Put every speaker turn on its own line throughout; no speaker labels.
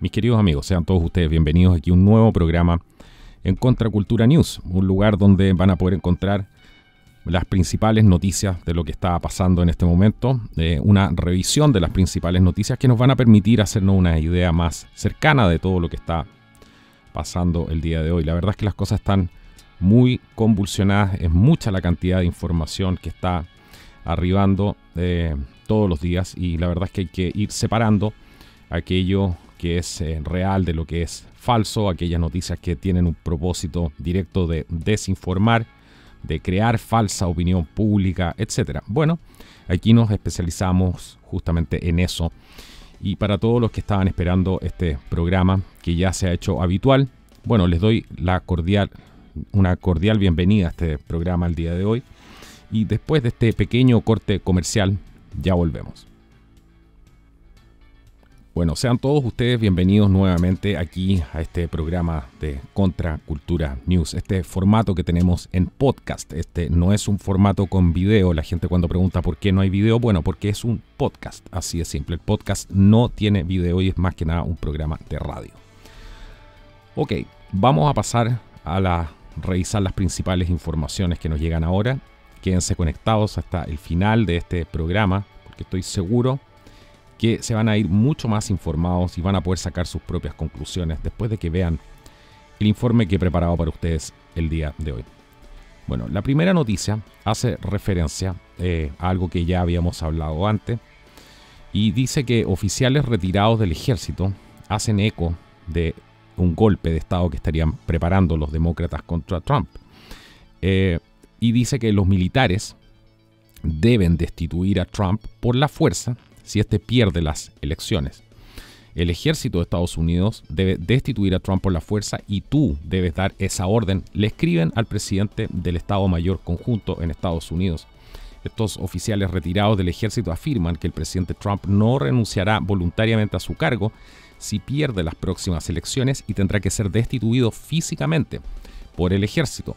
Mis queridos amigos, sean todos ustedes bienvenidos aquí a un nuevo programa en Contracultura News, un lugar donde van a poder encontrar las principales noticias de lo que está pasando en este momento, eh, una revisión de las principales noticias que nos van a permitir hacernos una idea más cercana de todo lo que está pasando el día de hoy. La verdad es que las cosas están muy convulsionadas, es mucha la cantidad de información que está arribando eh, todos los días y la verdad es que hay que ir separando aquello que es eh, real de lo que es falso, aquellas noticias que tienen un propósito directo de desinformar, de crear falsa opinión pública, etcétera. Bueno, aquí nos especializamos justamente en eso. Y para todos los que estaban esperando este programa, que ya se ha hecho habitual, bueno, les doy la cordial, una cordial bienvenida a este programa el día de hoy. Y después de este pequeño corte comercial, ya volvemos. Bueno, sean todos ustedes bienvenidos nuevamente aquí a este programa de Contra Cultura News, este formato que tenemos en podcast. Este no es un formato con video. La gente cuando pregunta por qué no hay video, bueno, porque es un podcast, así de simple. El podcast no tiene video y es más que nada un programa de radio. Ok, vamos a pasar a la, revisar las principales informaciones que nos llegan ahora. Quédense conectados hasta el final de este programa, porque estoy seguro que se van a ir mucho más informados y van a poder sacar sus propias conclusiones después de que vean el informe que he preparado para ustedes el día de hoy. Bueno, la primera noticia hace referencia eh, a algo que ya habíamos hablado antes y dice que oficiales retirados del ejército hacen eco de un golpe de Estado que estarían preparando los demócratas contra Trump. Eh, y dice que los militares deben destituir a Trump por la fuerza si éste pierde las elecciones. El ejército de Estados Unidos debe destituir a Trump por la fuerza y tú debes dar esa orden. Le escriben al presidente del Estado Mayor Conjunto en Estados Unidos. Estos oficiales retirados del ejército afirman que el presidente Trump no renunciará voluntariamente a su cargo si pierde las próximas elecciones y tendrá que ser destituido físicamente por el ejército.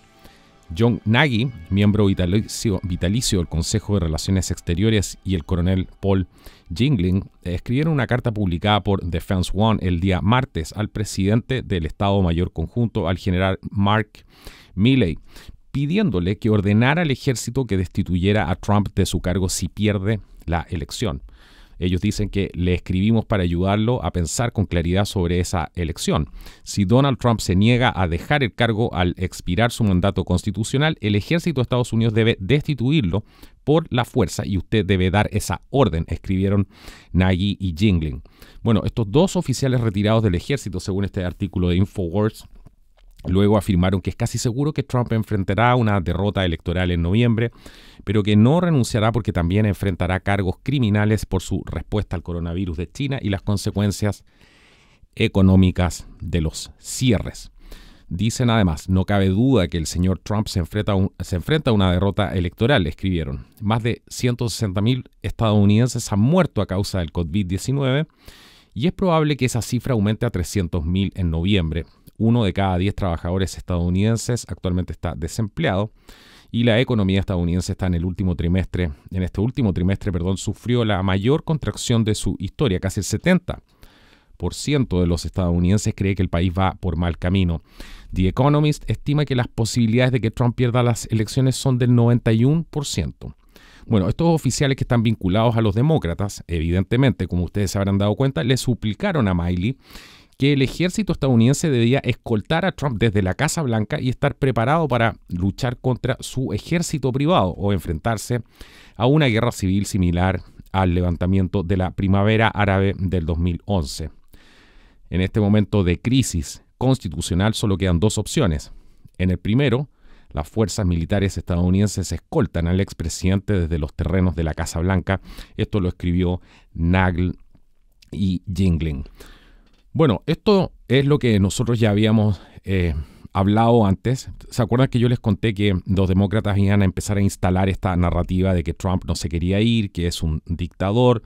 John Nagy, miembro vitalicio, del Consejo de Relaciones Exteriores, y el coronel Paul Jingling eh, escribieron una carta publicada por Defense One el día martes al presidente del Estado Mayor Conjunto, al general Mark Milley, pidiéndole que ordenara al ejército que destituyera a Trump de su cargo si pierde la elección. Ellos dicen que le escribimos para ayudarlo a pensar con claridad sobre esa elección. Si Donald Trump se niega a dejar el cargo al expirar su mandato constitucional, el ejército de Estados Unidos debe destituirlo por la fuerza y usted debe dar esa orden, escribieron Nagy y Jingling. Bueno, estos dos oficiales retirados del ejército, según este artículo de Infowars, Luego afirmaron que es casi seguro que Trump enfrentará una derrota electoral en noviembre pero que no renunciará porque también enfrentará cargos criminales por su respuesta al coronavirus de China y las consecuencias económicas de los cierres. Dicen además, no cabe duda que el señor Trump se enfrenta, a una derrota electoral, escribieron. Más de 160.000 estadounidenses han muerto a causa del COVID-19 y es probable que esa cifra aumente a 300.000 en noviembre. Uno de cada 10 trabajadores estadounidenses actualmente está desempleado y la economía estadounidense está en el último trimestre, en este último trimestre, perdón, sufrió la mayor contracción de su historia, casi el 70 de los estadounidenses cree que el país va por mal camino. The Economist estima que las posibilidades de que Trump pierda las elecciones son del 91%. Bueno, estos oficiales que están vinculados a los demócratas, evidentemente, como ustedes se habrán dado cuenta, le suplicaron a Miley que el ejército estadounidense debía escoltar a Trump desde la Casa Blanca y estar preparado para luchar contra su ejército privado o enfrentarse a una guerra civil similar al levantamiento de la primavera árabe del 2011. En este momento de crisis constitucional solo quedan dos opciones. En el primero, las fuerzas militares estadounidenses escoltan al expresidente desde los terrenos de la Casa Blanca. Esto lo escribió Nagel y Jingling. Bueno, esto es lo que nosotros ya habíamos eh, hablado antes. ¿Se acuerdan que yo les conté que los demócratas iban a empezar a instalar esta narrativa de que Trump no se quería ir, que es un dictador,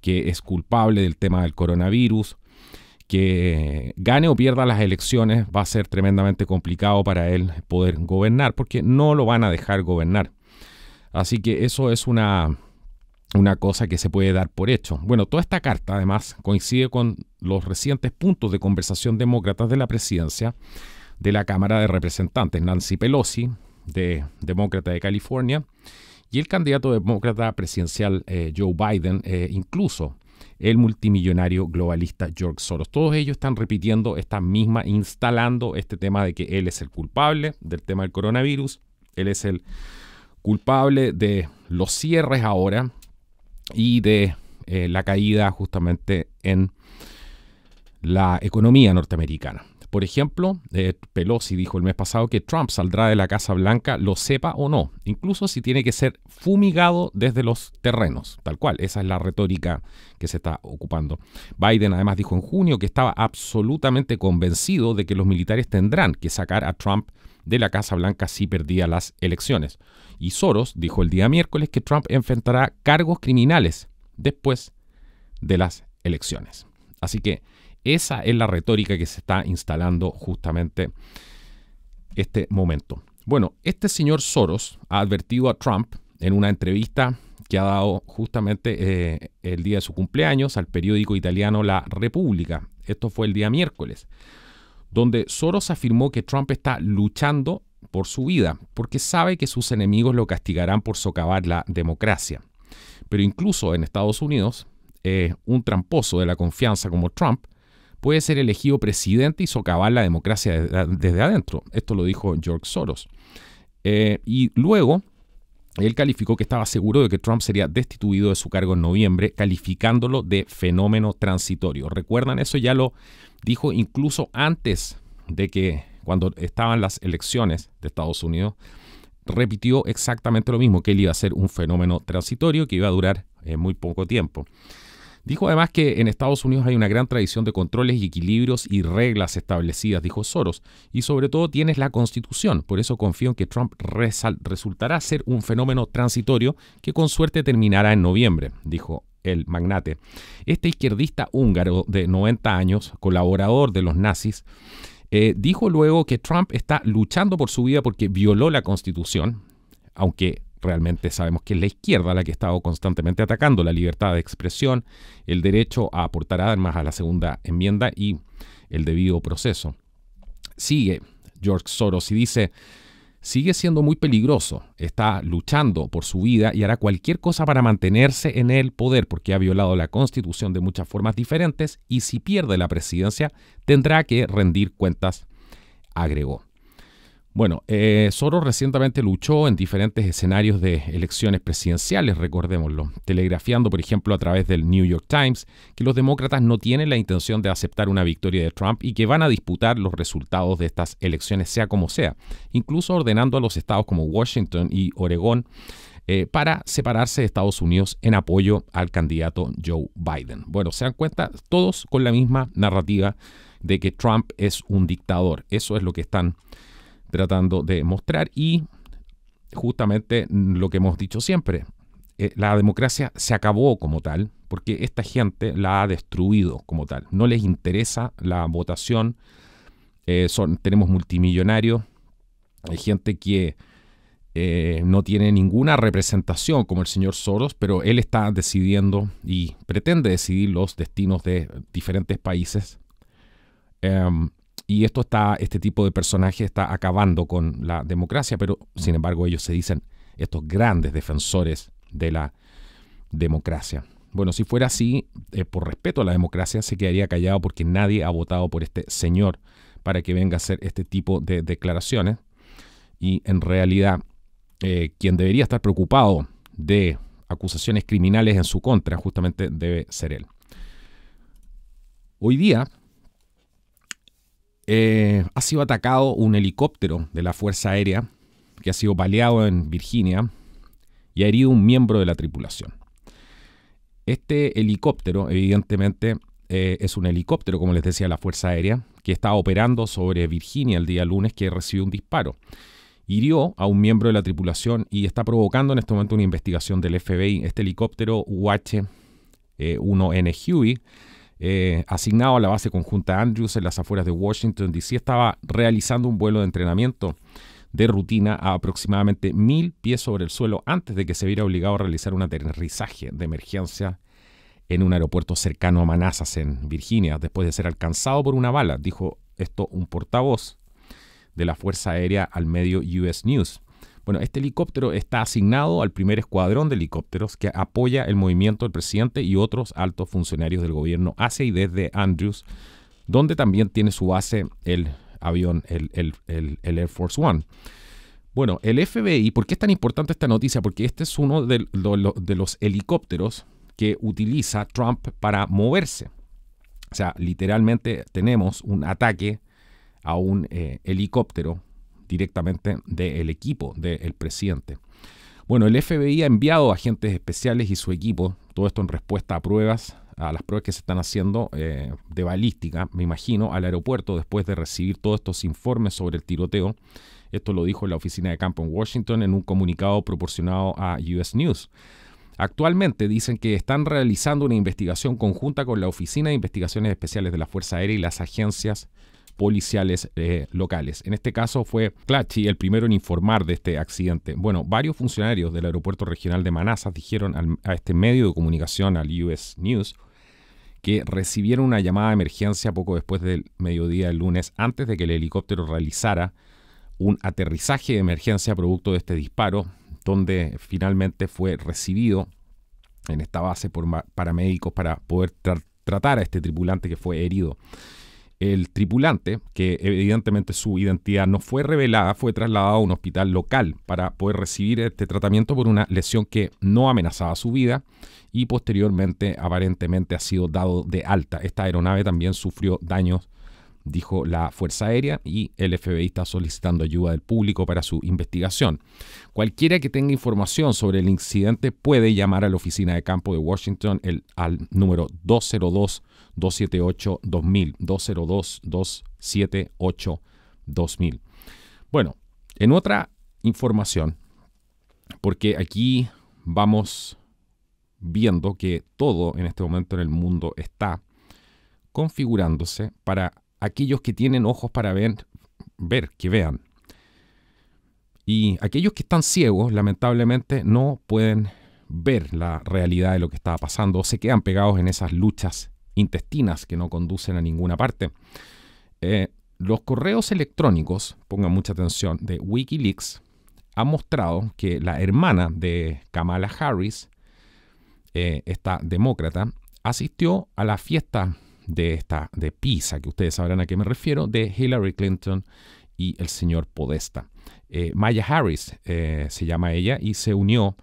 que es culpable del tema del coronavirus? que gane o pierda las elecciones va a ser tremendamente complicado para él poder gobernar porque no lo van a dejar gobernar. Así que eso es una una cosa que se puede dar por hecho. Bueno, toda esta carta además coincide con los recientes puntos de conversación demócratas de la presidencia de la Cámara de Representantes, Nancy Pelosi, de demócrata de California, y el candidato demócrata presidencial eh, Joe Biden, eh, incluso el multimillonario globalista George Soros. Todos ellos están repitiendo esta misma, instalando este tema de que él es el culpable del tema del coronavirus, él es el culpable de los cierres ahora, y de eh, la caída justamente en la economía norteamericana. Por ejemplo, eh, Pelosi dijo el mes pasado que Trump saldrá de la Casa Blanca, lo sepa o no, incluso si tiene que ser fumigado desde los terrenos, tal cual, esa es la retórica que se está ocupando. Biden además dijo en junio que estaba absolutamente convencido de que los militares tendrán que sacar a Trump de la Casa Blanca si perdía las elecciones. Y Soros dijo el día miércoles que Trump enfrentará cargos criminales después de las elecciones. Así que esa es la retórica que se está instalando justamente este momento. Bueno, este señor Soros ha advertido a Trump en una entrevista que ha dado justamente eh, el día de su cumpleaños al periódico italiano La República. Esto fue el día miércoles, donde Soros afirmó que Trump está luchando por su vida, porque sabe que sus enemigos lo castigarán por socavar la democracia. Pero incluso en Estados Unidos, eh, un tramposo de la confianza como Trump puede ser elegido presidente y socavar la democracia desde, adentro. Esto lo dijo George Soros. Eh, y luego, él calificó que estaba seguro de que Trump sería destituido de su cargo en noviembre, calificándolo de fenómeno transitorio. Recuerdan, eso ya lo dijo incluso antes de que cuando estaban las elecciones de Estados Unidos, repitió exactamente lo mismo, que él iba a ser un fenómeno transitorio que iba a durar eh, muy poco tiempo. Dijo además que en Estados Unidos hay una gran tradición de controles y equilibrios y reglas establecidas, dijo Soros, y sobre todo tienes la constitución, por eso confío en que Trump resultará ser un fenómeno transitorio que con suerte terminará en noviembre, dijo el magnate. Este izquierdista húngaro de 90 años, colaborador de los nazis, eh, dijo luego que Trump está luchando por su vida porque violó la Constitución, aunque realmente sabemos que es la izquierda la que ha estado constantemente atacando la libertad de expresión, el derecho a aportar armas a la segunda enmienda y el debido proceso. Sigue George Soros y dice, sigue siendo muy peligroso, está luchando por su vida y hará cualquier cosa para mantenerse en el poder porque ha violado la constitución de muchas formas diferentes y si pierde la presidencia tendrá que rendir cuentas, agregó. Bueno, eh, Soros recientemente luchó en diferentes escenarios de elecciones presidenciales, recordémoslo, telegrafiando, por ejemplo, a través del New York Times, que los demócratas no tienen la intención de aceptar una victoria de Trump y que van a disputar los resultados de estas elecciones, sea como sea, incluso ordenando a los estados como Washington y Oregón eh, para separarse de Estados Unidos en apoyo al candidato Joe Biden. Bueno, se dan cuenta, todos con la misma narrativa de que Trump es un dictador. Eso es lo que están tratando de mostrar y justamente lo que hemos dicho siempre, eh, la democracia se acabó como tal, porque esta gente la ha destruido como tal. No les interesa la votación. Eh, son, tenemos multimillonarios, hay gente que eh, no tiene ninguna representación como el señor Soros, pero él está decidiendo y pretende decidir los destinos de diferentes países. Em, y esto está, este tipo de personaje está acabando con la democracia, pero sin embargo ellos se dicen estos grandes defensores de la democracia. Bueno, si fuera así, eh, por respeto a la democracia, se quedaría callado porque nadie ha votado por este señor para que venga a hacer este tipo de declaraciones. Y en realidad, eh, quien debería estar preocupado de acusaciones criminales en su contra, justamente debe ser él. Hoy día eh, ha sido atacado un helicóptero de la Fuerza Aérea que ha sido baleado en Virginia y ha herido un miembro de la tripulación. Este helicóptero, evidentemente, eh, es un helicóptero, como les decía, de la Fuerza Aérea, que estaba operando sobre Virginia el día lunes, que recibió un disparo. Hirió a un miembro de la tripulación y está provocando en este momento una investigación del FBI. Este helicóptero UH-1N eh, Huey eh, asignado a la base conjunta Andrews en las afueras de Washington, D.C., estaba realizando un vuelo de entrenamiento de rutina a aproximadamente mil pies sobre el suelo antes de que se viera obligado a realizar un aterrizaje de emergencia en un aeropuerto cercano a Manassas, en Virginia, después de ser alcanzado por una bala, dijo esto un portavoz de la Fuerza Aérea al medio US News. Bueno, este helicóptero está asignado al primer escuadrón de helicópteros que apoya el movimiento del presidente y otros altos funcionarios del gobierno hace y desde Andrews, donde también tiene su base el avión, el, Air Force One. Bueno, el FBI, ¿por qué es tan importante esta noticia? Porque este es uno de, los helicópteros que utiliza Trump para moverse. O sea, literalmente tenemos un ataque a un eh, helicóptero directamente del equipo del presidente. Bueno, el FBI ha enviado agentes especiales y su equipo, todo esto en respuesta a pruebas, a las pruebas que se están haciendo eh, de balística, me imagino, al aeropuerto después de recibir todos estos informes sobre el tiroteo. Esto lo dijo la oficina de campo en Washington en un comunicado proporcionado a US News. Actualmente dicen que están realizando una investigación conjunta con la Oficina de Investigaciones Especiales de la Fuerza Aérea y las agencias policiales eh, locales. En este caso fue Clachi el primero en informar de este accidente. Bueno, varios funcionarios del aeropuerto regional de Manassas dijeron a este medio de comunicación, al US News, que recibieron una llamada de emergencia poco después del mediodía del lunes, antes de que el helicóptero realizara un aterrizaje de emergencia producto de este disparo, donde finalmente fue recibido en esta base por paramédicos para poder tratar a este tripulante que fue herido el tripulante, que evidentemente su identidad no fue revelada, fue trasladado a un hospital local para poder recibir este tratamiento por una lesión que no amenazaba su vida y posteriormente aparentemente ha sido dado de alta. Esta aeronave también sufrió daños, dijo la Fuerza Aérea, y el FBI está solicitando ayuda del público para su investigación. Cualquiera que tenga información sobre el incidente puede llamar a la oficina de campo de Washington al número 202. 278-2000, 202-278-2000. Bueno, en otra información, porque aquí vamos viendo que todo en este momento en el mundo está configurándose para aquellos que tienen ojos para ver, ver que vean. Y aquellos que están ciegos, lamentablemente, no pueden ver la realidad de lo que está pasando, se quedan pegados en esas luchas intestinas que no conducen a ninguna parte. Eh, los correos electrónicos, pongan mucha atención, de Wikileaks han mostrado que la hermana de Kamala Harris, eh, esta demócrata, asistió a la fiesta de esta de Pisa, que ustedes sabrán a qué me refiero, de Hillary Clinton y el señor Podesta. Eh, Maya Harris se llama ella y se unió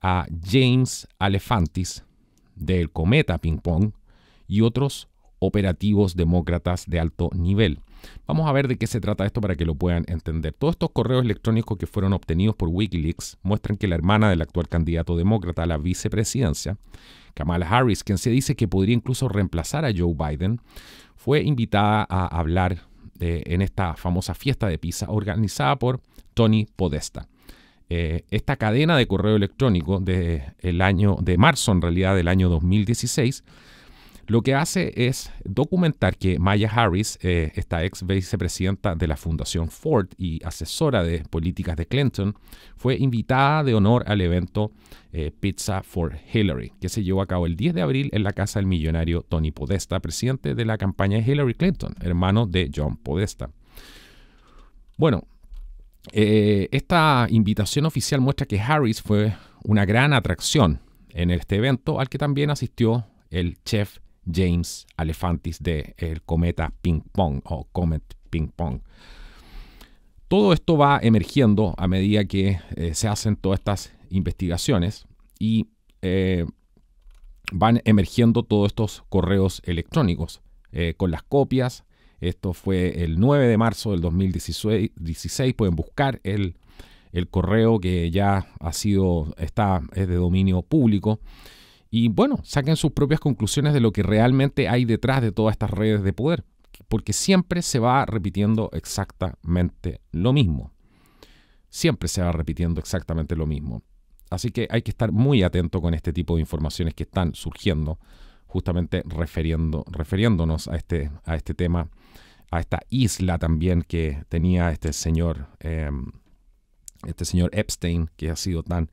a James Alefantis del Cometa Ping Pong, y otros operativos demócratas de alto nivel. Vamos a ver de qué se trata esto para que lo puedan entender. Todos estos correos electrónicos que fueron obtenidos por Wikileaks muestran que la hermana del actual candidato demócrata a la vicepresidencia, Kamala Harris, quien se dice que podría incluso reemplazar a Joe Biden, fue invitada a hablar eh, en esta famosa fiesta de pizza organizada por Tony Podesta. Eh, esta cadena de correo electrónico de, el año, de marzo, en realidad, del año 2016, lo que hace es documentar que Maya Harris, eh, esta ex vicepresidenta de la Fundación Ford y asesora de políticas de Clinton, fue invitada de honor al evento eh, Pizza for Hillary, que se llevó a cabo el 10 de abril en la casa del millonario Tony Podesta, presidente de la campaña de Hillary Clinton, hermano de John Podesta. Bueno, eh, esta invitación oficial muestra que Harris fue una gran atracción en este evento al que también asistió el chef James Alefantis de el cometa Ping Pong o Comet Ping Pong. Todo esto va emergiendo a medida que eh, se hacen todas estas investigaciones y eh, van emergiendo todos estos correos electrónicos eh, con las copias. Esto fue el 9 de marzo del 2016. pueden buscar el, el correo que ya ha sido, está, es de dominio público y bueno, saquen sus propias conclusiones de lo que realmente hay detrás de todas estas redes de poder, porque siempre se va repitiendo exactamente lo mismo. Siempre se va repitiendo exactamente lo mismo. Así que hay que estar muy atento con este tipo de informaciones que están surgiendo, justamente refiriendo, refiriéndonos a este, a este tema, a esta isla también que tenía este señor, em, este señor Epstein, que ha sido tan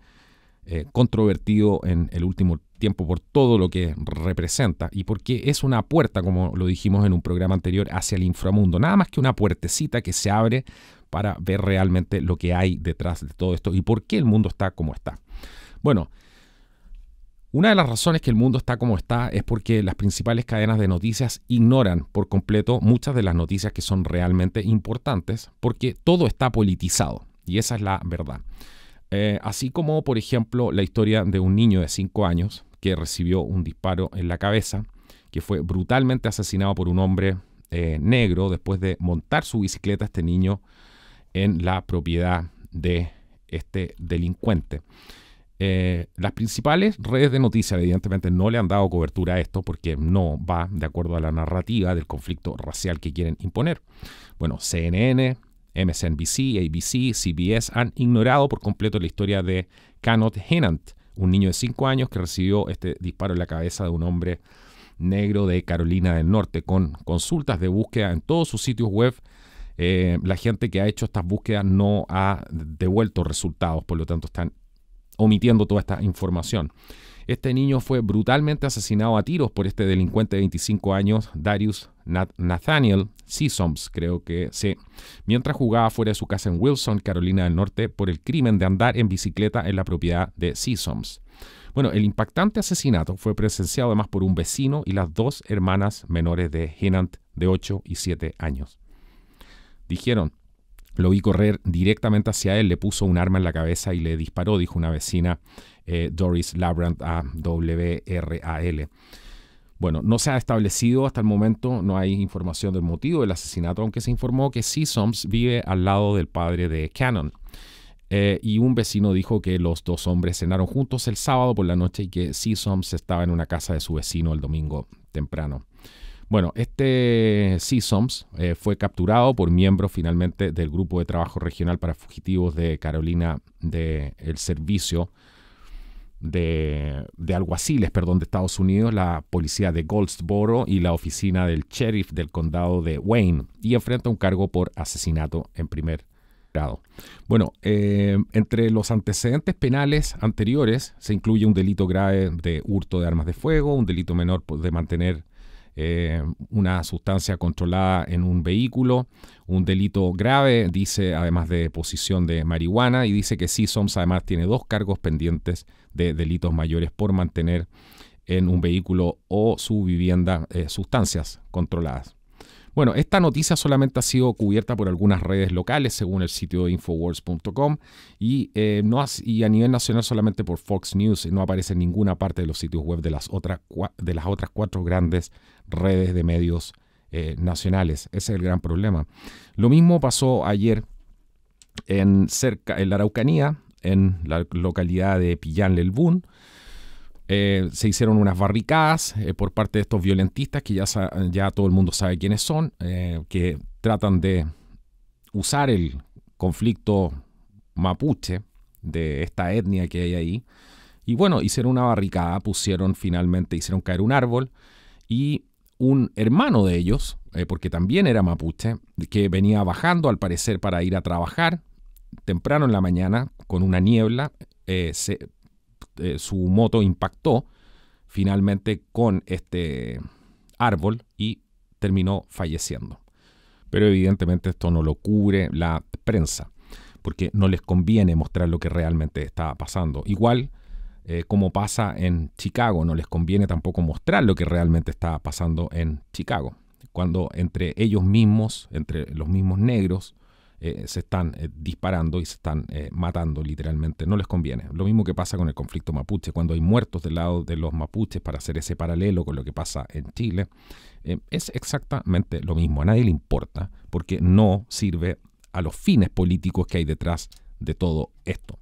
eh, controvertido en el último tiempo por todo lo que representa y porque es una puerta, como lo dijimos en un programa anterior, hacia el inframundo. Nada más que una puertecita que se abre para ver realmente lo que hay detrás de todo esto y por qué el mundo está como está. Bueno, una de las razones que el mundo está como está es porque las principales cadenas de noticias ignoran por completo muchas de las noticias que son realmente importantes porque todo está politizado y esa es la verdad. Eh, así como, por ejemplo, la historia de un niño de 5 años que recibió un disparo en la cabeza, que fue brutalmente asesinado por un hombre eh, negro después de montar su bicicleta este niño en la propiedad de este delincuente. Eh, las principales redes de noticias evidentemente no le han dado cobertura a esto porque no va de acuerdo a la narrativa del conflicto racial que quieren imponer. Bueno, CNN, MSNBC, ABC, CBS han ignorado por completo la historia de Canot Hennant, un niño de 5 años que recibió este disparo en la cabeza de un hombre negro de Carolina del Norte, con consultas de búsqueda en todos sus sitios web. Eh, la gente que ha hecho estas búsquedas no ha devuelto resultados, por lo tanto están omitiendo toda esta información. Este niño fue brutalmente asesinado a tiros por este delincuente de 25 años, Darius Nathaniel Seasoms, creo que sí, mientras jugaba fuera de su casa en Wilson, Carolina del Norte, por el crimen de andar en bicicleta en la propiedad de Seasoms. Bueno, el impactante asesinato fue presenciado además por un vecino y las dos hermanas menores de Henant, de 8 y 7 años. Dijeron, lo vi correr directamente hacia él, le puso un arma en la cabeza y le disparó, dijo una vecina eh, Doris Labrand, a l Bueno, no se ha establecido hasta el momento, no hay información del motivo del asesinato, aunque se informó que Seasoms vive al lado del padre de Cannon. Eh, y un vecino dijo que los dos hombres cenaron juntos el sábado por la noche y que Seasoms estaba en una casa de su vecino el domingo temprano. Bueno, este Seasoms eh, fue capturado por miembros finalmente del Grupo de Trabajo Regional para Fugitivos de Carolina del el Servicio de, alguaciles perdón, de Estados Unidos, la policía de Goldsboro y la oficina del sheriff del condado de Wayne, y enfrenta un cargo por asesinato en primer grado. Bueno, eh, entre los antecedentes penales anteriores se incluye un delito grave de hurto de armas de fuego, un delito menor de mantener eh, una sustancia controlada en un vehículo, un delito grave, dice además de posición de marihuana y dice que sí, Soms además tiene dos cargos pendientes de delitos mayores por mantener en un vehículo o su vivienda eh, sustancias controladas. Bueno, esta noticia solamente ha sido cubierta por algunas redes locales, según el sitio infowars.com, y, eh, no y a nivel nacional solamente por Fox News. No aparece en ninguna parte de los sitios web de las, de las otras cuatro grandes redes de medios eh, nacionales. Ese es el gran problema. Lo mismo pasó ayer en, cerca, en la Araucanía, en la localidad de Pillán Lelbún. Eh, se hicieron unas barricadas eh, por parte de estos violentistas que ya, ya todo el mundo sabe quiénes son, que tratan de usar el conflicto mapuche de esta etnia que hay ahí. Y bueno, hicieron una barricada, pusieron finalmente, hicieron caer un árbol y un hermano de ellos, eh, porque también era mapuche, que venía bajando al parecer para ir a trabajar temprano en la mañana con una niebla. Eh, se, eh, su moto impactó finalmente con este árbol y terminó falleciendo. Pero evidentemente esto no lo cubre la prensa, porque no les conviene mostrar lo que realmente estaba pasando. Igual eh, como pasa en Chicago. No les conviene tampoco mostrar lo que realmente está pasando en Chicago, cuando entre ellos mismos, entre los mismos negros, eh, se están eh, disparando y se están matando literalmente. No les conviene. Lo mismo que pasa con el conflicto mapuche, cuando hay muertos del lado de los mapuches, para hacer ese paralelo con lo que pasa en Chile, es exactamente lo mismo. A nadie le importa porque no sirve a los fines políticos que hay detrás de todo esto.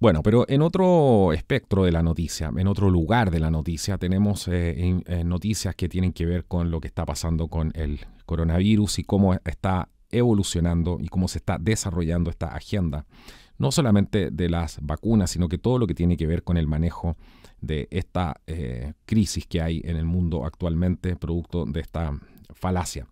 Bueno, pero en otro espectro de la noticia, en otro lugar de la noticia, tenemos eh, eh, noticias que tienen que ver con lo que está pasando con el coronavirus y cómo está evolucionando y cómo se está desarrollando esta agenda, no solamente de las vacunas, sino que todo lo que tiene que ver con el manejo de esta eh, crisis que hay en el mundo actualmente, producto de esta falacia.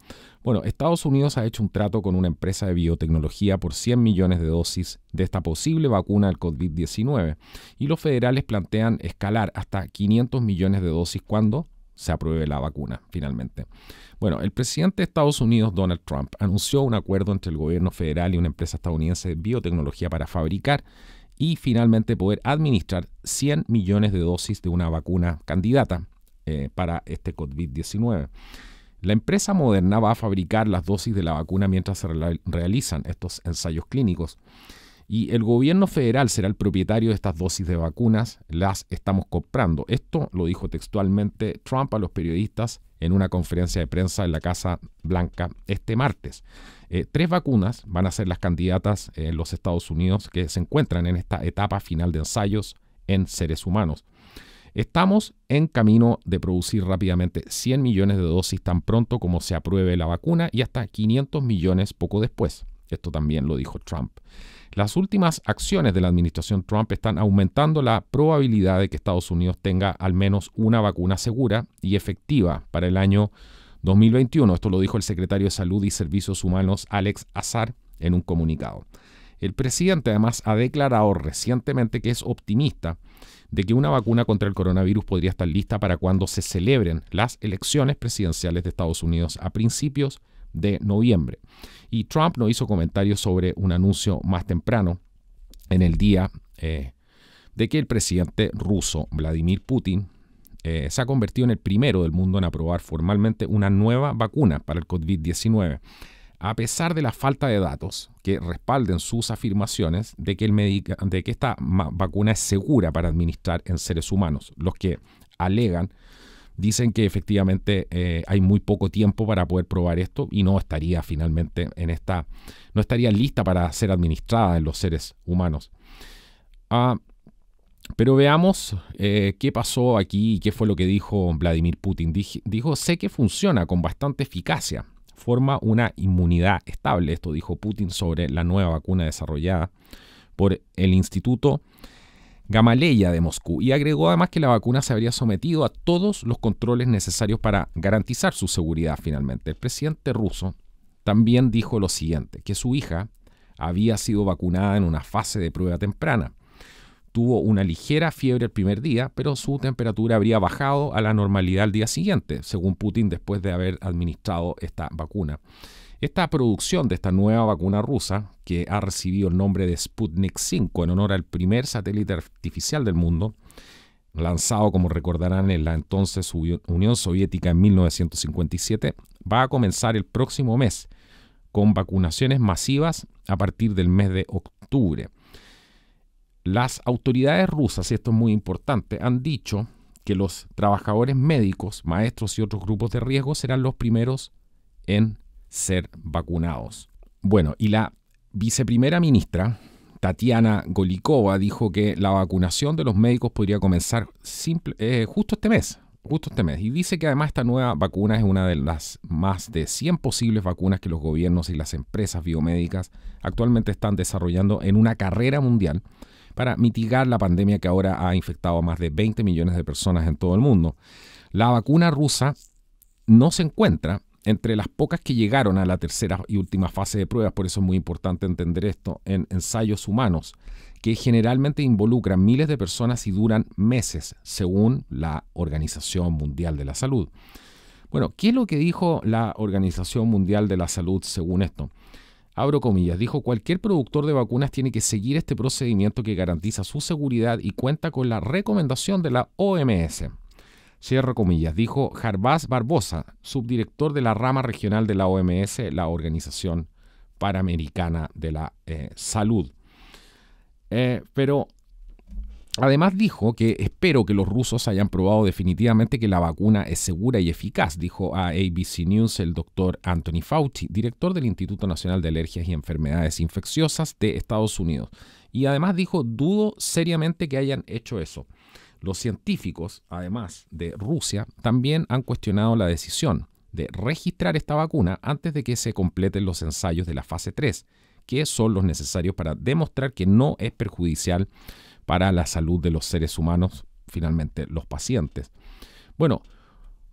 Bueno, Estados Unidos ha hecho un trato con una empresa de biotecnología por 100 millones de dosis de esta posible vacuna al COVID-19 y los federales plantean escalar hasta 500 millones de dosis cuando se apruebe la vacuna finalmente. Bueno, el presidente de Estados Unidos, Donald Trump, anunció un acuerdo entre el gobierno federal y una empresa estadounidense de biotecnología para fabricar y finalmente poder administrar 100 millones de dosis de una vacuna candidata eh, para este COVID-19. La empresa Moderna va a fabricar las dosis de la vacuna mientras se realizan estos ensayos clínicos. Y el gobierno federal será el propietario de estas dosis de vacunas, las estamos comprando. Esto lo dijo textualmente Trump a los periodistas en una conferencia de prensa en la Casa Blanca este martes. Eh, tres vacunas van a ser las candidatas en los Estados Unidos que se encuentran en esta etapa final de ensayos en seres humanos. Estamos en camino de producir rápidamente 100 millones de dosis tan pronto como se apruebe la vacuna y hasta 500 millones poco después. Esto también lo dijo Trump. Las últimas acciones de la administración Trump están aumentando la probabilidad de que Estados Unidos tenga al menos una vacuna segura y efectiva para el año 2021. Esto lo dijo el secretario de Salud y Servicios Humanos Alex Azar en un comunicado. El presidente además ha declarado recientemente que es optimista de que una vacuna contra el coronavirus podría estar lista para cuando se celebren las elecciones presidenciales de Estados Unidos a principios de noviembre. Y Trump no hizo comentarios sobre un anuncio más temprano en el día eh, de que el presidente ruso Vladimir Putin eh, se ha convertido en el primero del mundo en aprobar formalmente una nueva vacuna para el COVID-19 a pesar de la falta de datos que respalden sus afirmaciones de que, esta vacuna es segura para administrar en seres humanos. Los que alegan dicen que efectivamente eh, hay muy poco tiempo para poder probar esto y no estaría finalmente en esta, no estaría lista para ser administrada en los seres humanos. Ah, pero veamos eh, qué pasó aquí y qué fue lo que dijo Vladimir Putin. dijo, sé que funciona con bastante eficacia forma una inmunidad estable, esto dijo Putin sobre la nueva vacuna desarrollada por el Instituto Gamaleya de Moscú y agregó además que la vacuna se habría sometido a todos los controles necesarios para garantizar su seguridad finalmente. El presidente ruso también dijo lo siguiente, que su hija había sido vacunada en una fase de prueba temprana tuvo una ligera fiebre el primer día, pero su temperatura habría bajado a la normalidad al día siguiente, según Putin después de haber administrado esta vacuna. Esta producción de esta nueva vacuna rusa, que ha recibido el nombre de Sputnik 5 en honor al primer satélite artificial del mundo, lanzado, como recordarán, en la entonces Unión Soviética en 1957, va a comenzar el próximo mes, con vacunaciones masivas a partir del mes de octubre. Las autoridades rusas, y esto es muy importante, han dicho que los trabajadores médicos, maestros y otros grupos de riesgo serán los primeros en ser vacunados. Bueno, y la viceprimera ministra, Tatiana Golikova, dijo que la vacunación de los médicos podría comenzar eh, justo este mes. Justo este mes. Y dice que además esta nueva vacuna es una de las más de 100 posibles vacunas que los gobiernos y las empresas biomédicas actualmente están desarrollando en una carrera mundial para mitigar la pandemia que ahora ha infectado a más de 20 millones de personas en todo el mundo. La vacuna rusa no se encuentra entre las pocas que llegaron a la tercera y última fase de pruebas, por eso es muy importante entender esto, en ensayos humanos, que generalmente involucran miles de personas y duran meses, según la Organización Mundial de la Salud. Bueno, ¿qué es lo que dijo la Organización Mundial de la Salud según esto? abro comillas, dijo cualquier productor de vacunas tiene que seguir este procedimiento que garantiza su seguridad y cuenta con la recomendación de la OMS. Cierro comillas, dijo Jarvás Barbosa, subdirector de la rama regional de la OMS, la Organización Panamericana de la eh, Salud. Eh, pero Además dijo que espero que los rusos hayan probado definitivamente que la vacuna es segura y eficaz, dijo a ABC News el doctor Anthony Fauci, director del Instituto Nacional de Alergias y Enfermedades Infecciosas de Estados Unidos. Y además dijo, dudo seriamente que hayan hecho eso. Los científicos, además de Rusia, también han cuestionado la decisión de registrar esta vacuna antes de que se completen los ensayos de la fase 3, que son los necesarios para demostrar que no es perjudicial para la salud de los seres humanos, finalmente los pacientes. Bueno,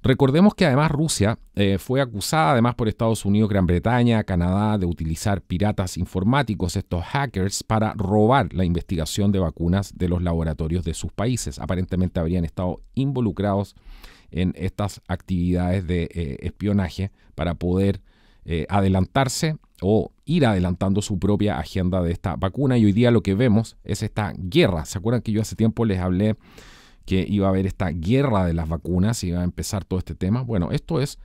recordemos que además Rusia eh, fue acusada además por Estados Unidos, Gran Bretaña, Canadá de utilizar piratas informáticos, estos hackers, para robar la investigación de vacunas de los laboratorios de sus países. Aparentemente habrían estado involucrados en estas actividades de eh, espionaje para poder eh, adelantarse o ir adelantando su propia agenda de esta vacuna. Y hoy día lo que vemos es esta guerra. ¿Se acuerdan que yo hace tiempo les hablé que iba a haber esta guerra de las vacunas y iba a empezar todo este tema? Bueno, esto es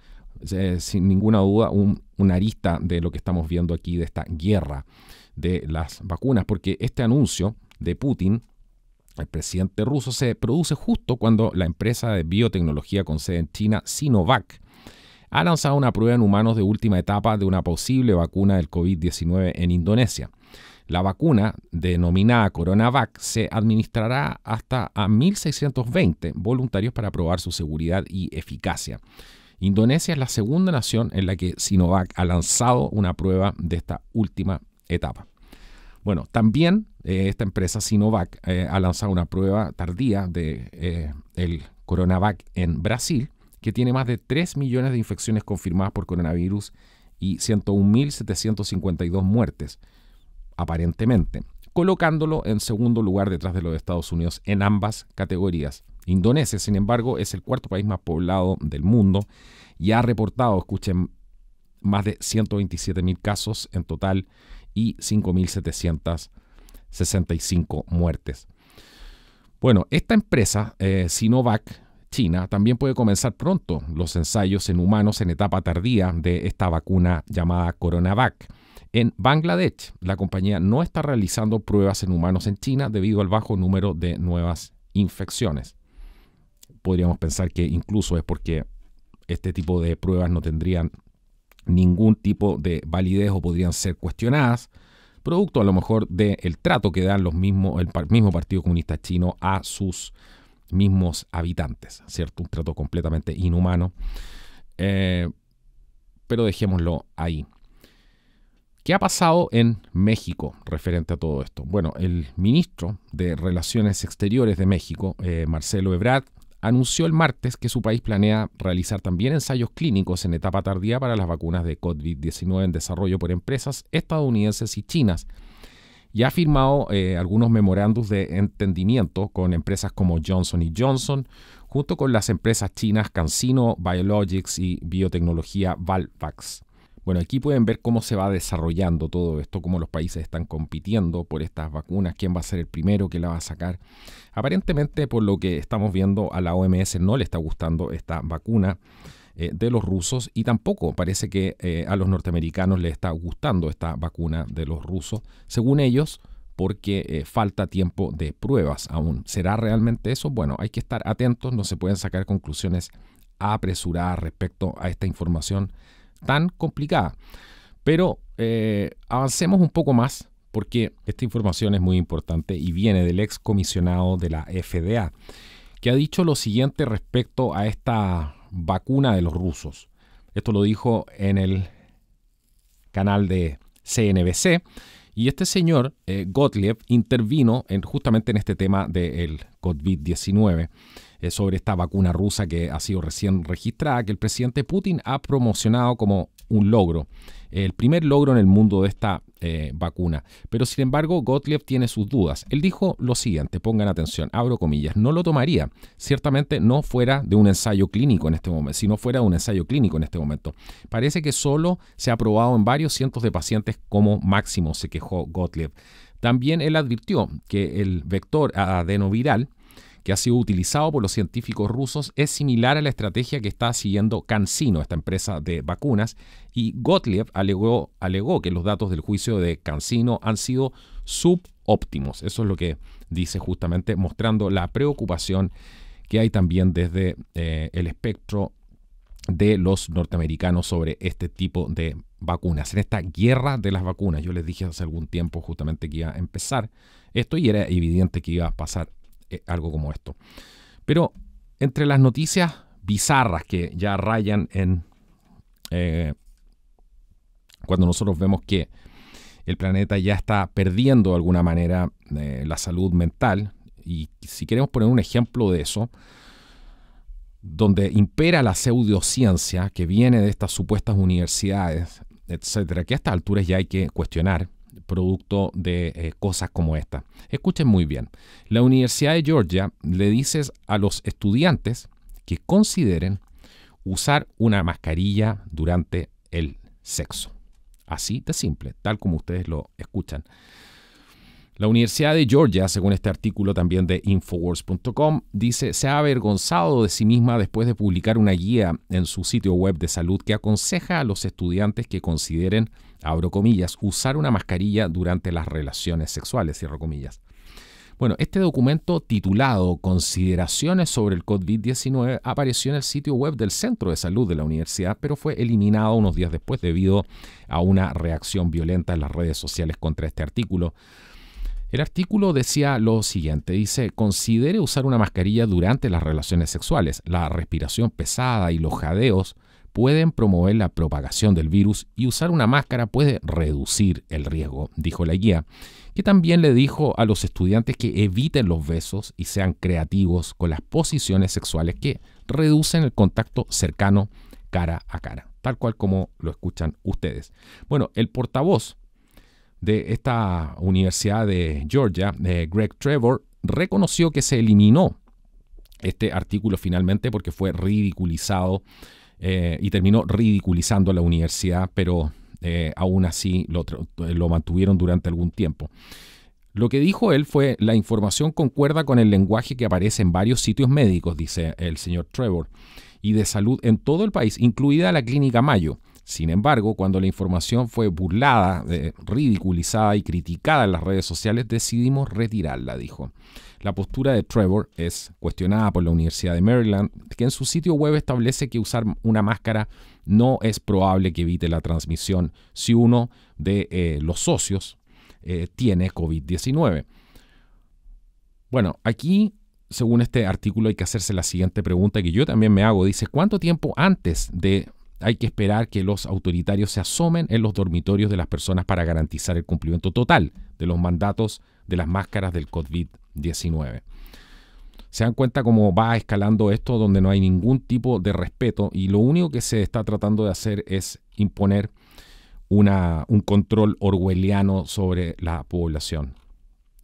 eh, sin ninguna duda un, arista de lo que estamos viendo aquí, de esta guerra de las vacunas, porque este anuncio de Putin, el presidente ruso, se produce justo cuando la empresa de biotecnología con sede en China, Sinovac, ha lanzado una prueba en humanos de última etapa de una posible vacuna del COVID-19 en Indonesia. La vacuna, denominada CoronaVac, se administrará hasta a 1.620 voluntarios para probar su seguridad y eficacia. Indonesia es la segunda nación en la que Sinovac ha lanzado una prueba de esta última etapa. Bueno, también eh, esta empresa Sinovac eh, ha lanzado una prueba tardía de eh, el CoronaVac en Brasil que tiene más de 3 millones de infecciones confirmadas por coronavirus y 101.752 muertes, aparentemente, colocándolo en segundo lugar detrás de los Estados Unidos en ambas categorías. Indonesia, sin embargo, es el cuarto país más poblado del mundo y ha reportado, escuchen, más de 127.000 casos en total y 5.765 muertes. Bueno, esta empresa, eh, Sinovac, China también puede comenzar pronto los ensayos en humanos en etapa tardía de esta vacuna llamada CoronaVac. En Bangladesh, la compañía no está realizando pruebas en humanos en China debido al bajo número de nuevas infecciones. Podríamos pensar que incluso es porque este tipo de pruebas no tendrían ningún tipo de validez o podrían ser cuestionadas, producto a lo mejor del trato que dan los mismos, el mismo Partido Comunista Chino a sus mismos habitantes, ¿cierto? Un trato completamente inhumano. Eh, pero dejémoslo ahí. ¿Qué ha pasado en México referente a todo esto? Bueno, el ministro de Relaciones Exteriores de México, eh, Marcelo Ebrard, anunció el martes que su país planea realizar también ensayos clínicos en etapa tardía para las vacunas de COVID-19 en desarrollo por empresas estadounidenses y chinas ya ha firmado eh, algunos memorandos de entendimiento con empresas como Johnson Johnson, junto con las empresas chinas CanSino, Biologics y biotecnología Valvax. Bueno, aquí pueden ver cómo se va desarrollando todo esto, cómo los países están compitiendo por estas vacunas, quién va a ser el primero que la va a sacar. Aparentemente, por lo que estamos viendo, a la OMS no le está gustando esta vacuna. Eh, de los rusos y tampoco parece que eh, a los norteamericanos les está gustando esta vacuna de los rusos, según ellos, porque eh, falta tiempo de pruebas aún. ¿Será realmente eso? Bueno, hay que estar atentos, no se pueden sacar conclusiones apresuradas respecto a esta información tan complicada. Pero avancemos un poco más porque esta información es muy importante y viene del ex comisionado de la FDA, que ha dicho lo siguiente respecto a esta vacuna de los rusos. Esto lo dijo en el canal de CNBC. Y este señor, eh, Gottlieb, intervino en, justamente en este tema del COVID-19, eh, sobre esta vacuna rusa que ha sido recién registrada, que el presidente Putin ha promocionado como un logro, el primer logro en el mundo de esta eh, vacuna. Pero sin embargo, Gottlieb tiene sus dudas. Él dijo lo siguiente, pongan atención, abro comillas, no lo tomaría, ciertamente no fuera de un ensayo clínico en este momento, si no fuera de un ensayo clínico en este momento. Parece que solo se ha probado en varios cientos de pacientes como máximo, se quejó Gottlieb. También él advirtió que el vector adenoviral que ha sido utilizado por los científicos rusos es similar a la estrategia que está siguiendo Cancino, esta empresa de vacunas, y Gottlieb alegó, alegó que los datos del juicio de CanSino han sido subóptimos. Eso es lo que dice justamente mostrando la preocupación que hay también desde eh, el espectro de los norteamericanos sobre este tipo de vacunas, en esta guerra de las vacunas. Yo les dije hace algún tiempo justamente que iba a empezar esto y era evidente que iba a pasar eh, algo como esto. Pero entre las noticias bizarras que ya rayan en... Eh, cuando nosotros vemos que el planeta ya está perdiendo de alguna manera eh, la salud mental, y si queremos poner un ejemplo de eso, donde impera la pseudociencia que viene de estas supuestas universidades, etcétera, que a estas alturas ya hay que cuestionar, producto de eh, cosas como esta. Escuchen muy bien. La Universidad de Georgia le dice a los estudiantes que consideren usar una mascarilla durante el sexo. Así de simple, tal como ustedes lo escuchan. La Universidad de Georgia, según este artículo también de Infowars.com, dice se ha avergonzado de sí misma después de publicar una guía en su sitio web de salud que aconseja a los estudiantes que consideren abro comillas, usar una mascarilla durante las relaciones sexuales, cierro comillas. Bueno, este documento titulado Consideraciones sobre el COVID-19 apareció en el sitio web del Centro de Salud de la Universidad, pero fue eliminado unos días después debido a una reacción violenta en las redes sociales contra este artículo. El artículo decía lo siguiente, dice, considere usar una mascarilla durante las relaciones sexuales. La respiración pesada y los jadeos pueden promover la propagación del virus y usar una máscara puede reducir el riesgo, dijo la guía, que también le dijo a los estudiantes que eviten los besos y sean creativos con las posiciones sexuales que reducen el contacto cercano cara a cara, tal cual como lo escuchan ustedes. Bueno, el portavoz de esta universidad de Georgia, eh, Greg Trevor, reconoció que se eliminó este artículo finalmente porque fue ridiculizado eh, y terminó ridiculizando a la universidad, pero eh, aún así lo mantuvieron durante algún tiempo. Lo que dijo él fue, la información concuerda con el lenguaje que aparece en varios sitios médicos, dice el señor Trevor, y de salud en todo el país, incluida la clínica Mayo. Sin embargo, cuando la información fue burlada, eh, ridiculizada y criticada en las redes sociales, decidimos retirarla, dijo. La postura de Trevor es cuestionada por la Universidad de Maryland, que en su sitio web establece que usar una máscara no es probable que evite la transmisión si uno de eh, los socios eh, tiene COVID-19. Bueno, aquí según este artículo hay que hacerse la siguiente pregunta que yo también me hago. Dice, ¿cuánto tiempo antes de hay que esperar que los autoritarios se asomen en los dormitorios de las personas para garantizar el cumplimiento total de los mandatos de las máscaras del COVID-19. Se dan cuenta cómo va escalando esto donde no hay ningún tipo de respeto y lo único que se está tratando de hacer es imponer un control orwelliano sobre la población.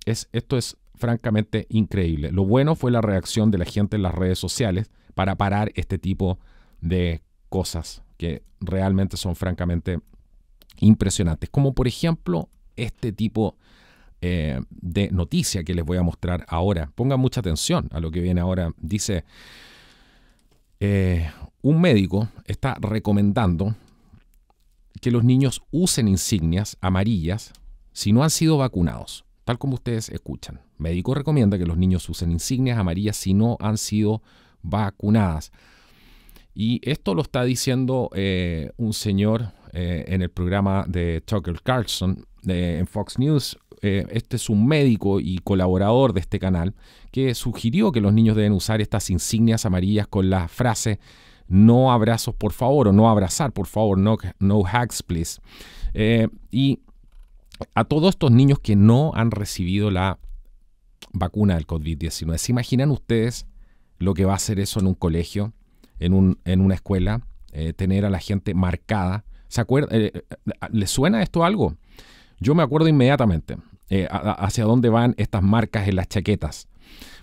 esto es francamente increíble. Lo bueno fue la reacción de la gente en las redes sociales para parar este tipo de cosas que realmente son francamente impresionantes. Como por ejemplo este tipo eh, de noticia que les voy a mostrar ahora. Pongan mucha atención a lo que viene ahora. Dice, eh, un médico está recomendando que los niños usen insignias amarillas si no han sido vacunados, tal como ustedes escuchan. Médico recomienda que los niños usen insignias amarillas si no han sido vacunadas. Y esto lo está diciendo eh, un señor eh, en el programa de Tucker Carlson en Fox News. Eh, este es un médico y colaborador de este canal que sugirió que los niños deben usar estas insignias amarillas con la frase no abrazos por favor o no abrazar por favor, no, no hacks please. y a todos estos niños que no han recibido la vacuna del COVID-19, ¿se imaginan ustedes lo que va a hacer eso en un colegio? en, un, en una escuela, eh, tener a la gente marcada. ¿Se acuerda? Eh, eh, ¿Le suena esto algo? Yo me acuerdo inmediatamente hacia dónde van estas marcas en las chaquetas.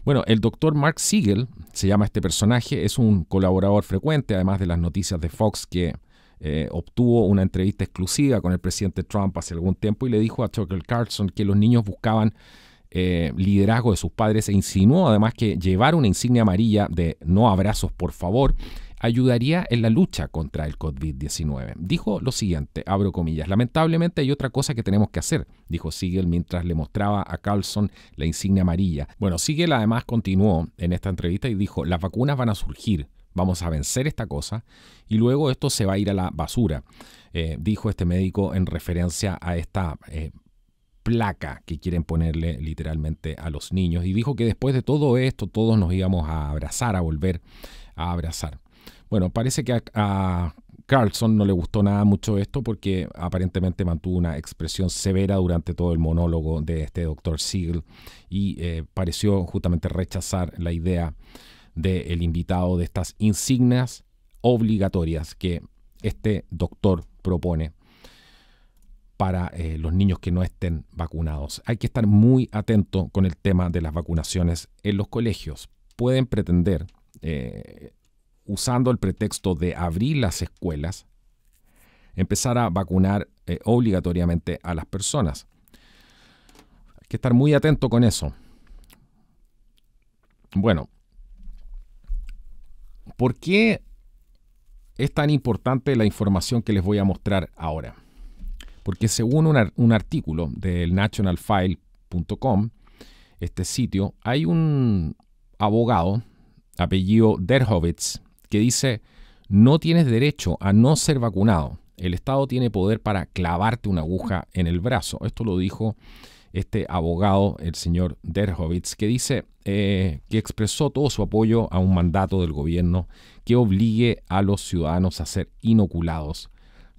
Bueno, el doctor Mark Siegel, se llama este personaje, es un colaborador frecuente, además de las noticias de Fox que obtuvo una entrevista exclusiva con el presidente Trump hace algún tiempo y le dijo a Tucker Carlson que los niños buscaban eh, liderazgo de sus padres e insinuó además que llevar una insignia amarilla de no abrazos por favor ayudaría en la lucha contra el COVID-19. Dijo lo siguiente, abro comillas, lamentablemente hay otra cosa que tenemos que hacer, dijo Siegel mientras le mostraba a Carlson la insignia amarilla. Bueno, Siegel además continuó en esta entrevista y dijo, las vacunas van a surgir, vamos a vencer esta cosa y luego esto se va a ir a la basura, eh, dijo este médico en referencia a esta eh, placa que quieren ponerle literalmente a los niños y dijo que después de todo esto todos nos íbamos a abrazar, a volver a abrazar. Bueno, parece que a, Carlson no le gustó nada mucho esto porque aparentemente mantuvo una expresión severa durante todo el monólogo de este doctor Siegel y eh, pareció justamente rechazar la idea del el invitado de estas insignias obligatorias que este doctor propone para eh, los niños que no estén vacunados. Hay que estar muy atento con el tema de las vacunaciones en los colegios. Pueden pretender, eh, usando el pretexto de abrir las escuelas, empezar a vacunar eh, obligatoriamente a las personas. Hay que estar muy atento con eso. Bueno, ¿por qué es tan importante la información que les voy a mostrar ahora? Porque según un, artículo del nationalfile.com, este sitio, hay un abogado, apellido Derhovitz, que dice, no tienes derecho a no ser vacunado. El Estado tiene poder para clavarte una aguja en el brazo. Esto lo dijo este abogado, el señor Derhovitz, que dice eh, que expresó todo su apoyo a un mandato del gobierno que obligue a los ciudadanos a ser inoculados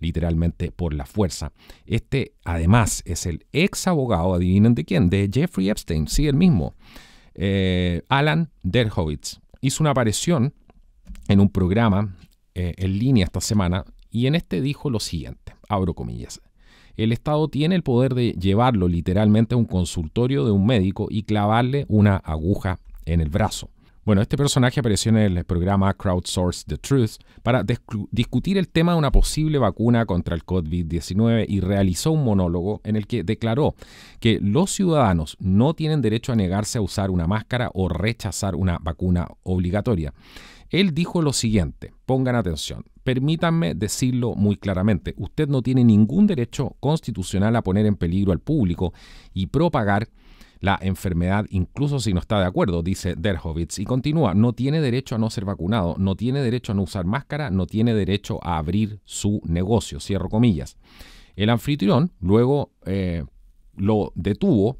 literalmente por la fuerza. Este además es el ex abogado, adivinen de quién, de Jeffrey Epstein, sí, el mismo, eh, Alan Dershowitz. Hizo una aparición en un programa eh, en línea esta semana y en este dijo lo siguiente, abro comillas. El Estado tiene el poder de llevarlo literalmente a un consultorio de un médico y clavarle una aguja en el brazo. Bueno, este personaje apareció en el programa Crowdsource the Truth para discutir el tema de una posible vacuna contra el COVID-19 y realizó un monólogo en el que declaró que los ciudadanos no tienen derecho a negarse a usar una máscara o rechazar una vacuna obligatoria. Él dijo lo siguiente, pongan atención, permítanme decirlo muy claramente, usted no tiene ningún derecho constitucional a poner en peligro al público y propagar la enfermedad, incluso si no está de acuerdo, dice Derhovitz. Y continúa, no tiene derecho a no ser vacunado, no tiene derecho a no usar máscara, no tiene derecho a abrir su negocio, cierro comillas. El anfitrión luego eh, lo detuvo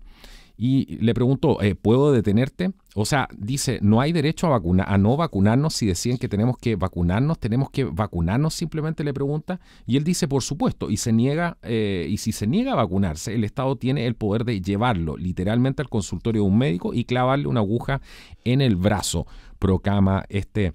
y le pregunto eh, ¿puedo detenerte? O sea, dice, no hay derecho a, vacuna, a no vacunarnos si deciden que tenemos que vacunarnos, tenemos que vacunarnos simplemente, le pregunta. Y él dice, por supuesto, y se niega, eh, y si se niega a vacunarse, el Estado tiene el poder de llevarlo literalmente al consultorio de un médico y clavarle una aguja en el brazo, proclama este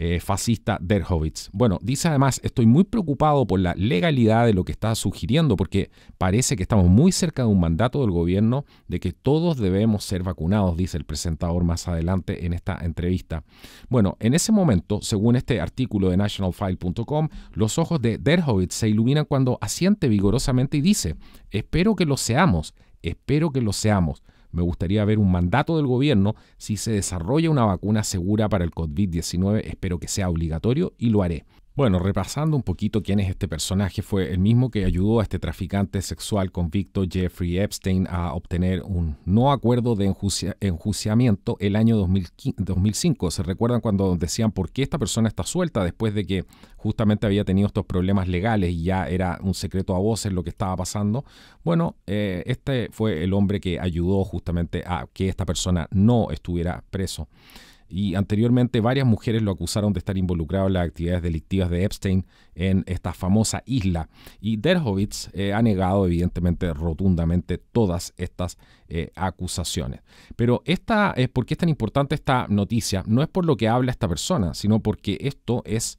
eh, fascista Derhovitz. Bueno, dice además, estoy muy preocupado por la legalidad de lo que está sugiriendo, porque parece que estamos muy cerca de un mandato del gobierno de que todos debemos ser vacunados, dice el presentador más adelante en esta entrevista. Bueno, en ese momento, según este artículo de nationalfile.com, los ojos de Derhovitz se iluminan cuando asiente vigorosamente y dice, espero que lo seamos, espero que lo seamos. Me gustaría ver un mandato del gobierno si se desarrolla una vacuna segura para el COVID-19. Espero que sea obligatorio y lo haré. Bueno, repasando un poquito quién es este personaje, fue el mismo que ayudó a este traficante sexual convicto Jeffrey Epstein a obtener un no acuerdo de enjuiciamiento el año 2005. ¿Se recuerdan cuando decían por qué esta persona está suelta después de que justamente había tenido estos problemas legales y ya era un secreto a voces lo que estaba pasando? Bueno, eh, este fue el hombre que ayudó justamente a que esta persona no estuviera preso y anteriormente varias mujeres lo acusaron de estar involucrado en las actividades delictivas de Epstein en esta famosa isla. Y Derhovitz eh, ha negado evidentemente rotundamente todas estas eh, acusaciones. Pero esta, es eh, ¿por qué es tan importante esta noticia? No es por lo que habla esta persona, sino porque esto es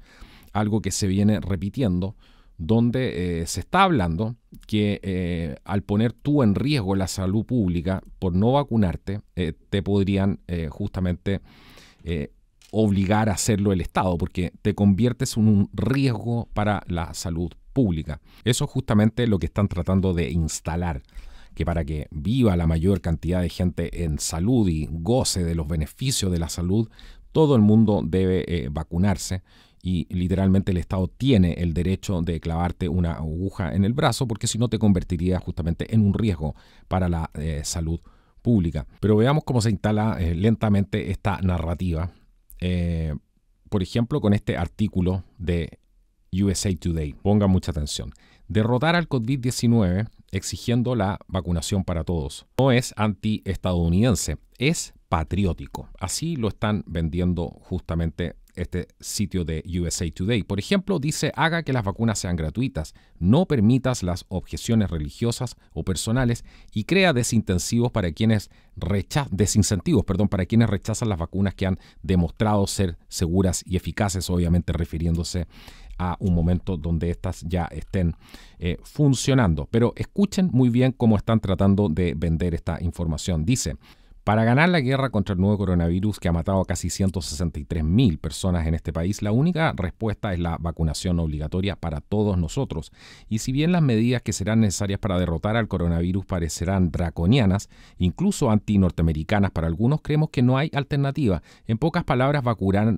algo que se viene repitiendo donde se está hablando que al poner tú en riesgo la salud pública por no vacunarte, te podrían justamente eh, obligar a hacerlo el Estado, porque te conviertes en un riesgo para la salud pública. Eso es justamente lo que están tratando de instalar que para que viva la mayor cantidad de gente en salud y goce de los beneficios de la salud, todo el mundo debe eh, vacunarse y literalmente el Estado tiene el derecho de clavarte una aguja en el brazo porque si no te convertiría justamente en un riesgo para la eh, salud salud pública. Pero veamos cómo se instala eh, lentamente esta narrativa. Eh, por ejemplo, con este artículo de USA Today. Ponga mucha atención. Derrotar al COVID-19 exigiendo la vacunación para todos. No es antiestadounidense, es patriótico. Así lo están vendiendo justamente este sitio de USA Today. Por ejemplo, dice, haga que las vacunas sean gratuitas, no permitas las objeciones religiosas o personales y crea desintensivos para quienes desincentivos perdón, para quienes rechazan las vacunas que han demostrado ser seguras y eficaces, obviamente refiriéndose a un momento donde estas ya estén eh, funcionando. Pero escuchen muy bien cómo están tratando de vender esta información. Dice, para ganar la guerra contra el nuevo coronavirus que ha matado a casi 163.000 personas en este país, la única respuesta es la vacunación obligatoria para todos nosotros. Y si bien las medidas que serán necesarias para derrotar al coronavirus parecerán draconianas, incluso antinorteamericanas para algunos, creemos que no hay alternativa. En pocas palabras,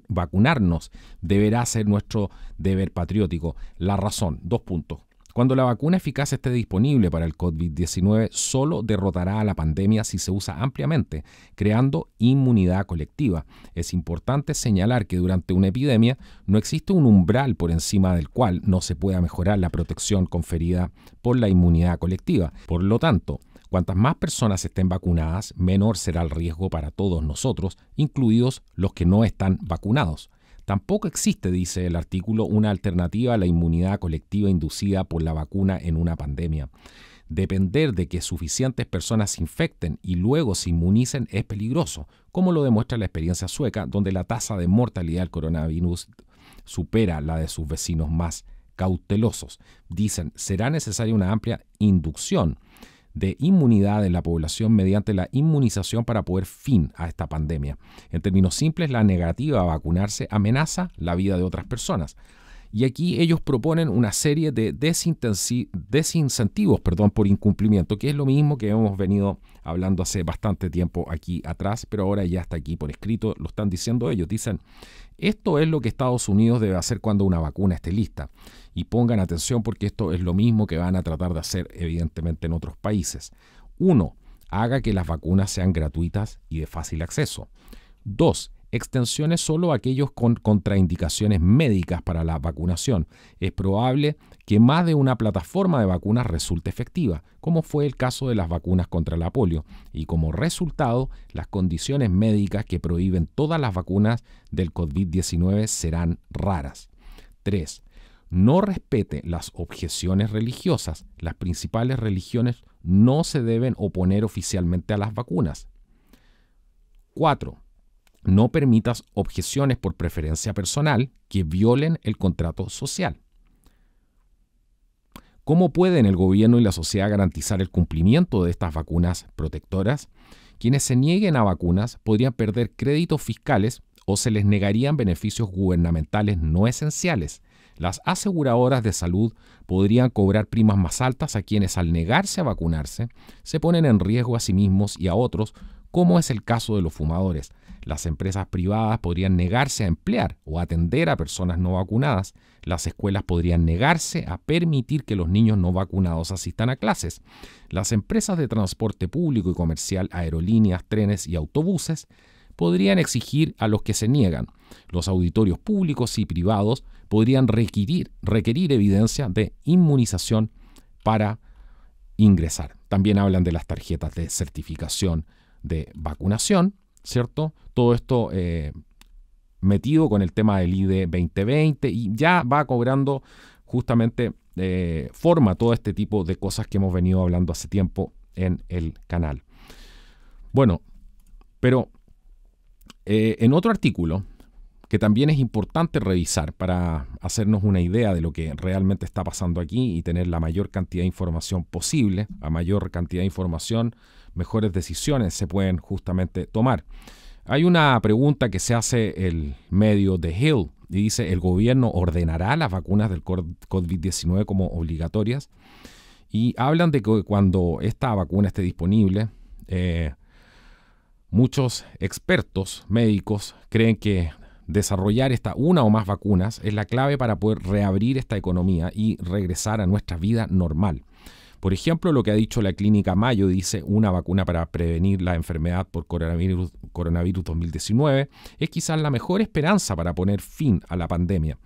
vacunarnos deberá ser nuestro deber patriótico. La razón, dos puntos. Cuando la vacuna eficaz esté disponible para el COVID-19, solo derrotará a la pandemia si se usa ampliamente, creando inmunidad colectiva. Es importante señalar que durante una epidemia no existe un umbral por encima del cual no se pueda mejorar la protección conferida por la inmunidad colectiva. Por lo tanto, Cuantas más personas estén vacunadas, menor será el riesgo para todos nosotros, incluidos los que no están vacunados. Tampoco existe, dice el artículo, una alternativa a la inmunidad colectiva inducida por la vacuna en una pandemia. Depender de que suficientes personas se infecten y luego se inmunicen es peligroso, como lo demuestra la experiencia sueca, donde la tasa de mortalidad del coronavirus supera la de sus vecinos más cautelosos. Dicen, será necesaria una amplia inducción de inmunidad en la población mediante la inmunización para poder fin a esta pandemia. En términos simples, la negativa a vacunarse amenaza la vida de otras personas. Y aquí ellos proponen una serie de desincentivos perdón, por incumplimiento, que es lo mismo que hemos venido hablando hace bastante tiempo aquí atrás, pero ahora ya está aquí por escrito, lo están diciendo ellos. Dicen, esto es lo que Estados Unidos debe hacer cuando una vacuna esté lista. Y pongan atención porque esto es lo mismo que van a tratar de hacer evidentemente en otros países. Uno, haga que las vacunas sean gratuitas y de fácil acceso. Dos, extensiones solo aquellos con contraindicaciones médicas para la vacunación. Es probable que más de una plataforma de vacunas resulte efectiva, como fue el caso de las vacunas contra la polio, y como resultado, las condiciones médicas que prohíben todas las vacunas del COVID-19 serán raras. 3. No respete las objeciones religiosas. Las principales religiones no se deben oponer oficialmente a las vacunas. 4 no permitas objeciones por preferencia personal que violen el contrato social. ¿Cómo pueden el gobierno y la sociedad garantizar el cumplimiento de estas vacunas protectoras? Quienes se nieguen a vacunas podrían perder créditos fiscales o se les negarían beneficios gubernamentales no esenciales. Las aseguradoras de salud podrían cobrar primas más altas a quienes al negarse a vacunarse se ponen en riesgo a sí mismos y a otros como es el caso de los fumadores. Las empresas privadas podrían negarse a emplear o atender a personas no vacunadas. Las escuelas podrían negarse a permitir que los niños no vacunados asistan a clases. Las empresas de transporte público y comercial, aerolíneas, trenes y autobuses, podrían exigir a los que se niegan. Los auditorios públicos y privados podrían requerir, requerir evidencia de inmunización para ingresar. También hablan de las tarjetas de certificación de vacunación, ¿cierto? Todo esto eh, metido con el tema del id 2020 y ya va cobrando justamente eh, forma todo este tipo de cosas que hemos venido hablando hace tiempo en el canal. Bueno, pero eh, en otro artículo que también es importante revisar para hacernos una idea de lo que realmente está pasando aquí y tener la mayor cantidad de información posible. A mayor cantidad de información, mejores decisiones se pueden justamente tomar. Hay una pregunta que se hace el medio de Hill y dice, ¿el gobierno ordenará las vacunas del COVID-19 como obligatorias? Y hablan de que cuando esta vacuna esté disponible, eh, muchos expertos médicos creen que Desarrollar esta una o más vacunas es la clave para poder reabrir esta economía y regresar a nuestra vida normal. Por ejemplo, lo que ha dicho la clínica Mayo dice una vacuna para prevenir la enfermedad por coronavirus, coronavirus 2019 es quizás la mejor esperanza para poner fin a la pandemia.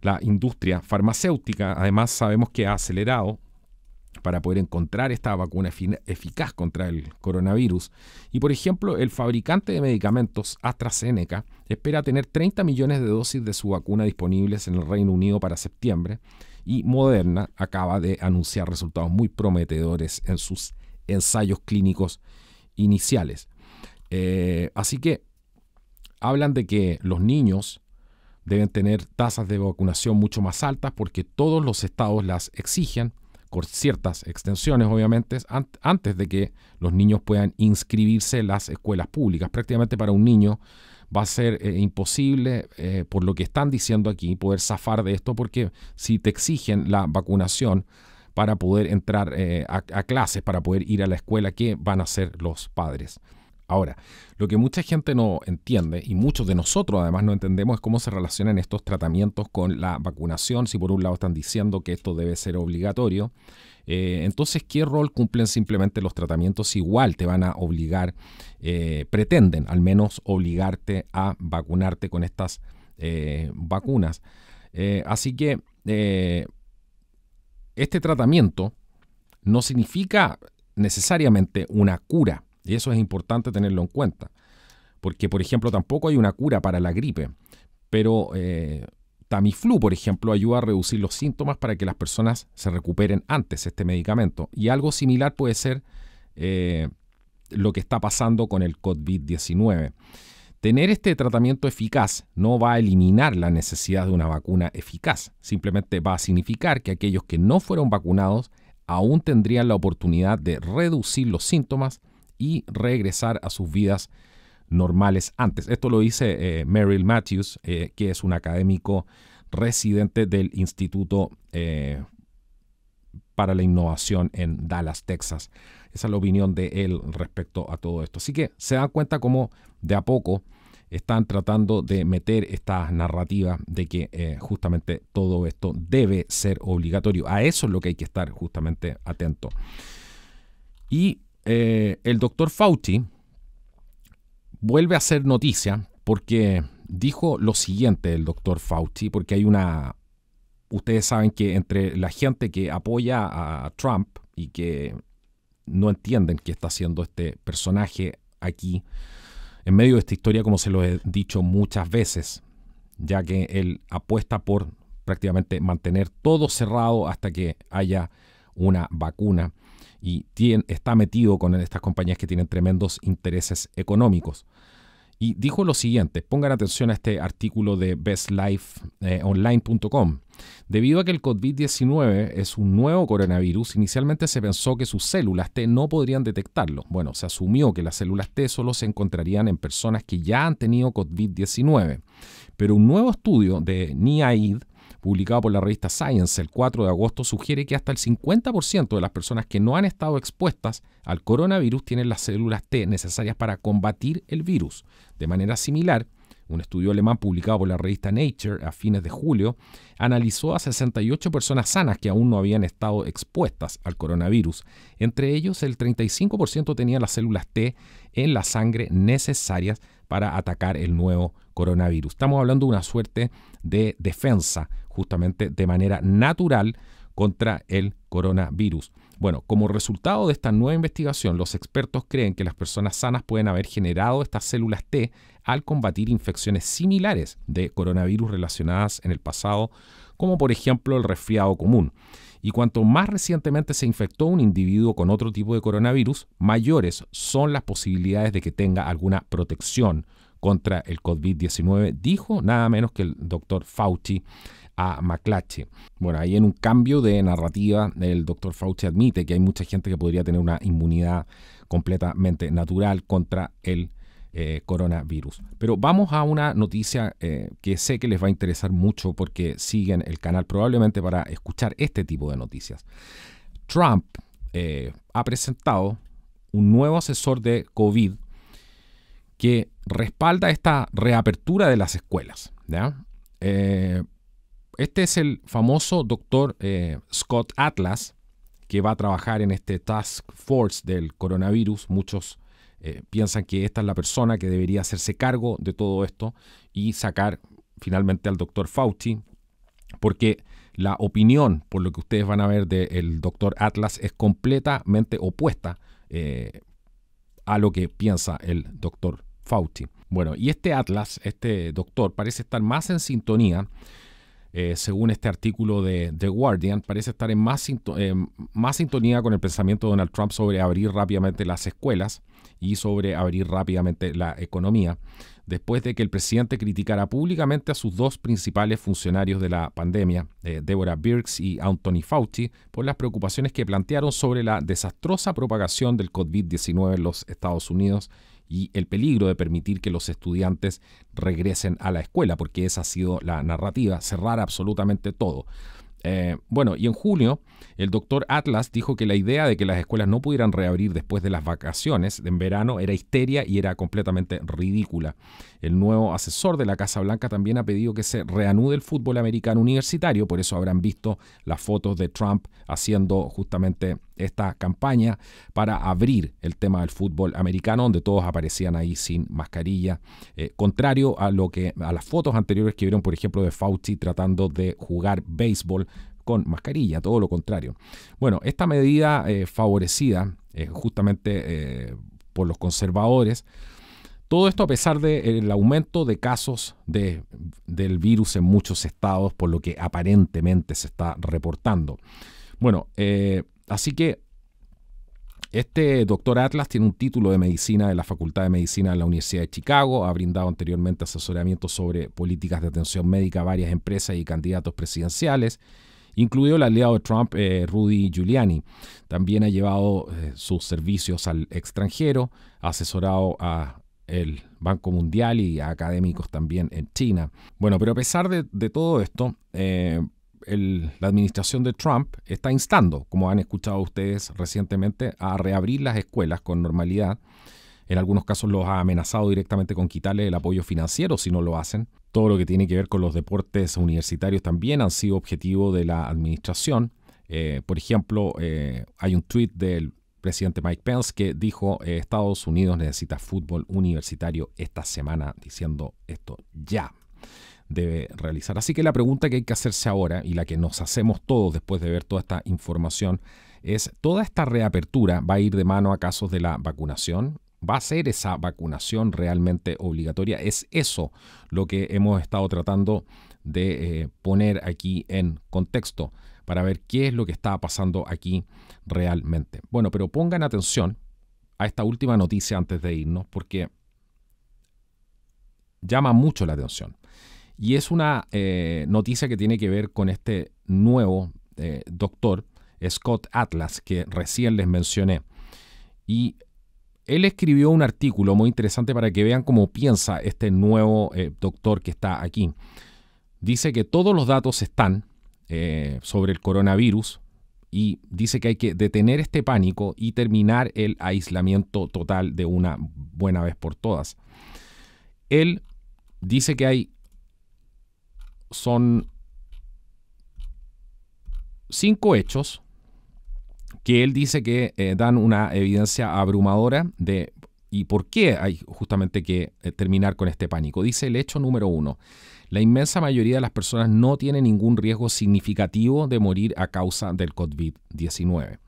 La industria farmacéutica además sabemos que ha acelerado para poder encontrar esta vacuna eficaz contra el coronavirus. Y por ejemplo, el fabricante de medicamentos AstraZeneca espera tener 30 millones de dosis de su vacuna disponibles en el Reino Unido para septiembre y Moderna acaba de anunciar resultados muy prometedores en sus ensayos clínicos iniciales. Eh, así que hablan de que los niños deben tener tasas de vacunación mucho más altas porque todos los estados las exigen con ciertas extensiones, obviamente, antes de que los niños puedan inscribirse en las escuelas públicas. Prácticamente para un niño va a ser eh, imposible, eh, por lo que están diciendo aquí, poder zafar de esto, porque si te exigen la vacunación para poder entrar eh, a clases, para poder ir a la escuela, ¿qué van a hacer los padres? Ahora, lo que mucha gente no entiende, y muchos de nosotros además no entendemos, es cómo se relacionan estos tratamientos con la vacunación, si por un lado están diciendo que esto debe ser obligatorio. Eh, entonces, ¿qué rol cumplen simplemente los tratamientos? Igual te van a obligar, eh, pretenden al menos obligarte a vacunarte con estas eh, vacunas. así que este tratamiento no significa necesariamente una cura y eso es importante tenerlo en cuenta. Porque, por ejemplo, tampoco hay una cura para la gripe. Pero eh, Tamiflu, por ejemplo, ayuda a reducir los síntomas para que las personas se recuperen antes este medicamento. Y algo similar puede ser eh, lo que está pasando con el COVID-19. Tener este tratamiento eficaz no va a eliminar la necesidad de una vacuna eficaz, simplemente va a significar que aquellos que no fueron vacunados aún tendrían la oportunidad de reducir los síntomas y regresar a sus vidas normales antes. Esto lo dice eh, Merrill Matthews, eh, que es un académico residente del Instituto eh, para la Innovación en Dallas, Texas. Esa es la opinión de él respecto a todo esto. Así que se dan cuenta cómo de a poco están tratando de meter esta narrativa de que justamente todo esto debe ser obligatorio. A eso es lo que hay que estar justamente atento. Y eh, el doctor Fauci vuelve a ser noticia porque dijo lo siguiente el doctor Fauci, porque hay una... Ustedes saben que entre la gente que apoya a Trump y que no entienden qué está haciendo este personaje aquí, en medio de esta historia, como se lo he dicho muchas veces, ya que él apuesta por prácticamente mantener todo cerrado hasta que haya una vacuna y está metido con estas compañías que tienen tremendos intereses económicos. Y dijo lo siguiente, pongan atención a este artículo de bestlifeonline.com. Eh, Debido a que el COVID-19 es un nuevo coronavirus, inicialmente se pensó que sus células T no podrían detectarlo. Bueno, se asumió que las células T solo se encontrarían en personas que ya han tenido COVID-19. Pero un nuevo estudio de NIAID publicado por la revista Science el 4 de agosto sugiere que hasta el 50% de las personas que no han estado expuestas al coronavirus tienen las células T necesarias para combatir el virus. De manera similar, un estudio alemán publicado por la revista Nature a fines de julio analizó a 68 personas sanas que aún no habían estado expuestas al coronavirus. Entre ellos, el 35% tenía las células T en la sangre necesarias para atacar el nuevo coronavirus. Estamos hablando de una suerte de defensa, justamente de manera natural, contra el coronavirus. Bueno, como resultado de esta nueva investigación, los expertos creen que las personas sanas pueden haber generado estas células T al combatir infecciones similares de coronavirus relacionadas en el pasado, como por ejemplo el resfriado común. Y cuanto más recientemente se infectó un individuo con otro tipo de coronavirus, mayores son las posibilidades de que tenga alguna protección contra el COVID-19, dijo nada menos que el doctor Fauci a Maclache. Bueno, ahí en un cambio de narrativa, el doctor Fauci admite que hay mucha gente que podría tener una inmunidad completamente natural contra el eh, coronavirus. Pero vamos a una noticia eh, que sé que les va a interesar mucho porque siguen el canal probablemente para escuchar este tipo de noticias. Trump eh, ha presentado un nuevo asesor de COVID que respalda esta reapertura de las escuelas. ¿ya? Este es el famoso doctor eh, Scott Atlas, que va a trabajar en este Task Force del coronavirus. Muchos eh, piensan que esta es la persona que debería hacerse cargo de todo esto y sacar finalmente al doctor Fauci, porque la opinión, por lo que ustedes van a ver del doctor Atlas, es completamente opuesta eh, a lo que piensa el doctor Fauci. Bueno, y este Atlas, este doctor, parece estar más en sintonía eh, según este artículo de The Guardian, parece estar en eh, más, sintonía con el pensamiento de Donald Trump sobre abrir rápidamente las escuelas y sobre abrir rápidamente la economía, después de que el presidente criticara públicamente a sus dos principales funcionarios de la pandemia, eh, Deborah Birx y Anthony Fauci, por las preocupaciones que plantearon sobre la desastrosa propagación del COVID-19 en los Estados Unidos y el peligro de permitir que los estudiantes regresen a la escuela, porque esa ha sido la narrativa, cerrar absolutamente todo. Eh, bueno, y en junio el doctor Atlas dijo que la idea de que las escuelas no pudieran reabrir después de las vacaciones en verano era histeria y era completamente ridícula. El nuevo asesor de la Casa Blanca también ha pedido que se reanude el fútbol americano universitario, por eso habrán visto las fotos de Trump haciendo justamente esta campaña para abrir el tema del fútbol americano, donde todos aparecían ahí sin mascarilla, eh, contrario a lo que a las fotos anteriores que vieron, por ejemplo, de Fauci tratando de jugar béisbol con mascarilla, todo lo contrario. Bueno, esta medida eh, favorecida eh, justamente por los conservadores, todo esto a pesar del el aumento de casos de, del virus en muchos estados, por lo que aparentemente se está reportando. Bueno, Así que este doctor Atlas tiene un título de medicina de la Facultad de Medicina de la Universidad de Chicago, ha brindado anteriormente asesoramiento sobre políticas de atención médica a varias empresas y candidatos presidenciales, incluido el aliado de Trump, eh, Rudy Giuliani. También ha llevado eh, sus servicios al extranjero, ha asesorado a el Banco Mundial y a académicos también en China. Bueno, pero a pesar de, todo esto, eh, la administración de Trump está instando, como han escuchado ustedes recientemente, a reabrir las escuelas con normalidad. En algunos casos los ha amenazado directamente con quitarle el apoyo financiero si no lo hacen. Todo lo que tiene que ver con los deportes universitarios también han sido objetivo de la administración. Eh, por ejemplo, eh, hay un tweet del presidente Mike Pence que dijo eh, Estados Unidos necesita fútbol universitario esta semana, diciendo esto ya debe realizar. Así que la pregunta que hay que hacerse ahora y la que nos hacemos todos después de ver toda esta información es, ¿toda esta reapertura va a ir de mano a casos de la vacunación? ¿Va a ser esa vacunación realmente obligatoria? Es eso lo que hemos estado tratando de eh, poner aquí en contexto para ver qué es lo que está pasando aquí realmente. Bueno, pero pongan atención a esta última noticia antes de irnos porque llama mucho la atención. Y es una eh, noticia que tiene que ver con este nuevo eh, doctor, Scott Atlas, que recién les mencioné. Y él escribió un artículo muy interesante para que vean cómo piensa este nuevo eh, doctor que está aquí. Dice que todos los datos están sobre el coronavirus, y dice que hay que detener este pánico y terminar el aislamiento total de una buena vez por todas. Él dice que hay son cinco hechos que él dice que eh, dan una evidencia abrumadora de y por qué hay justamente que eh, terminar con este pánico. Dice el hecho número uno, la inmensa mayoría de las personas no tiene ningún riesgo significativo de morir a causa del COVID-19.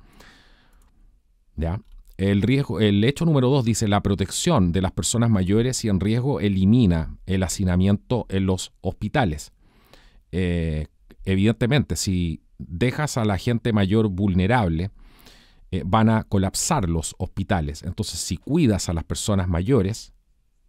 ¿Ya? El, riesgo, el hecho número dos dice la protección de las personas mayores y en riesgo elimina el hacinamiento en los hospitales. Eh, evidentemente, si dejas a la gente mayor vulnerable, eh, van a colapsar los hospitales. Entonces, si cuidas a las personas mayores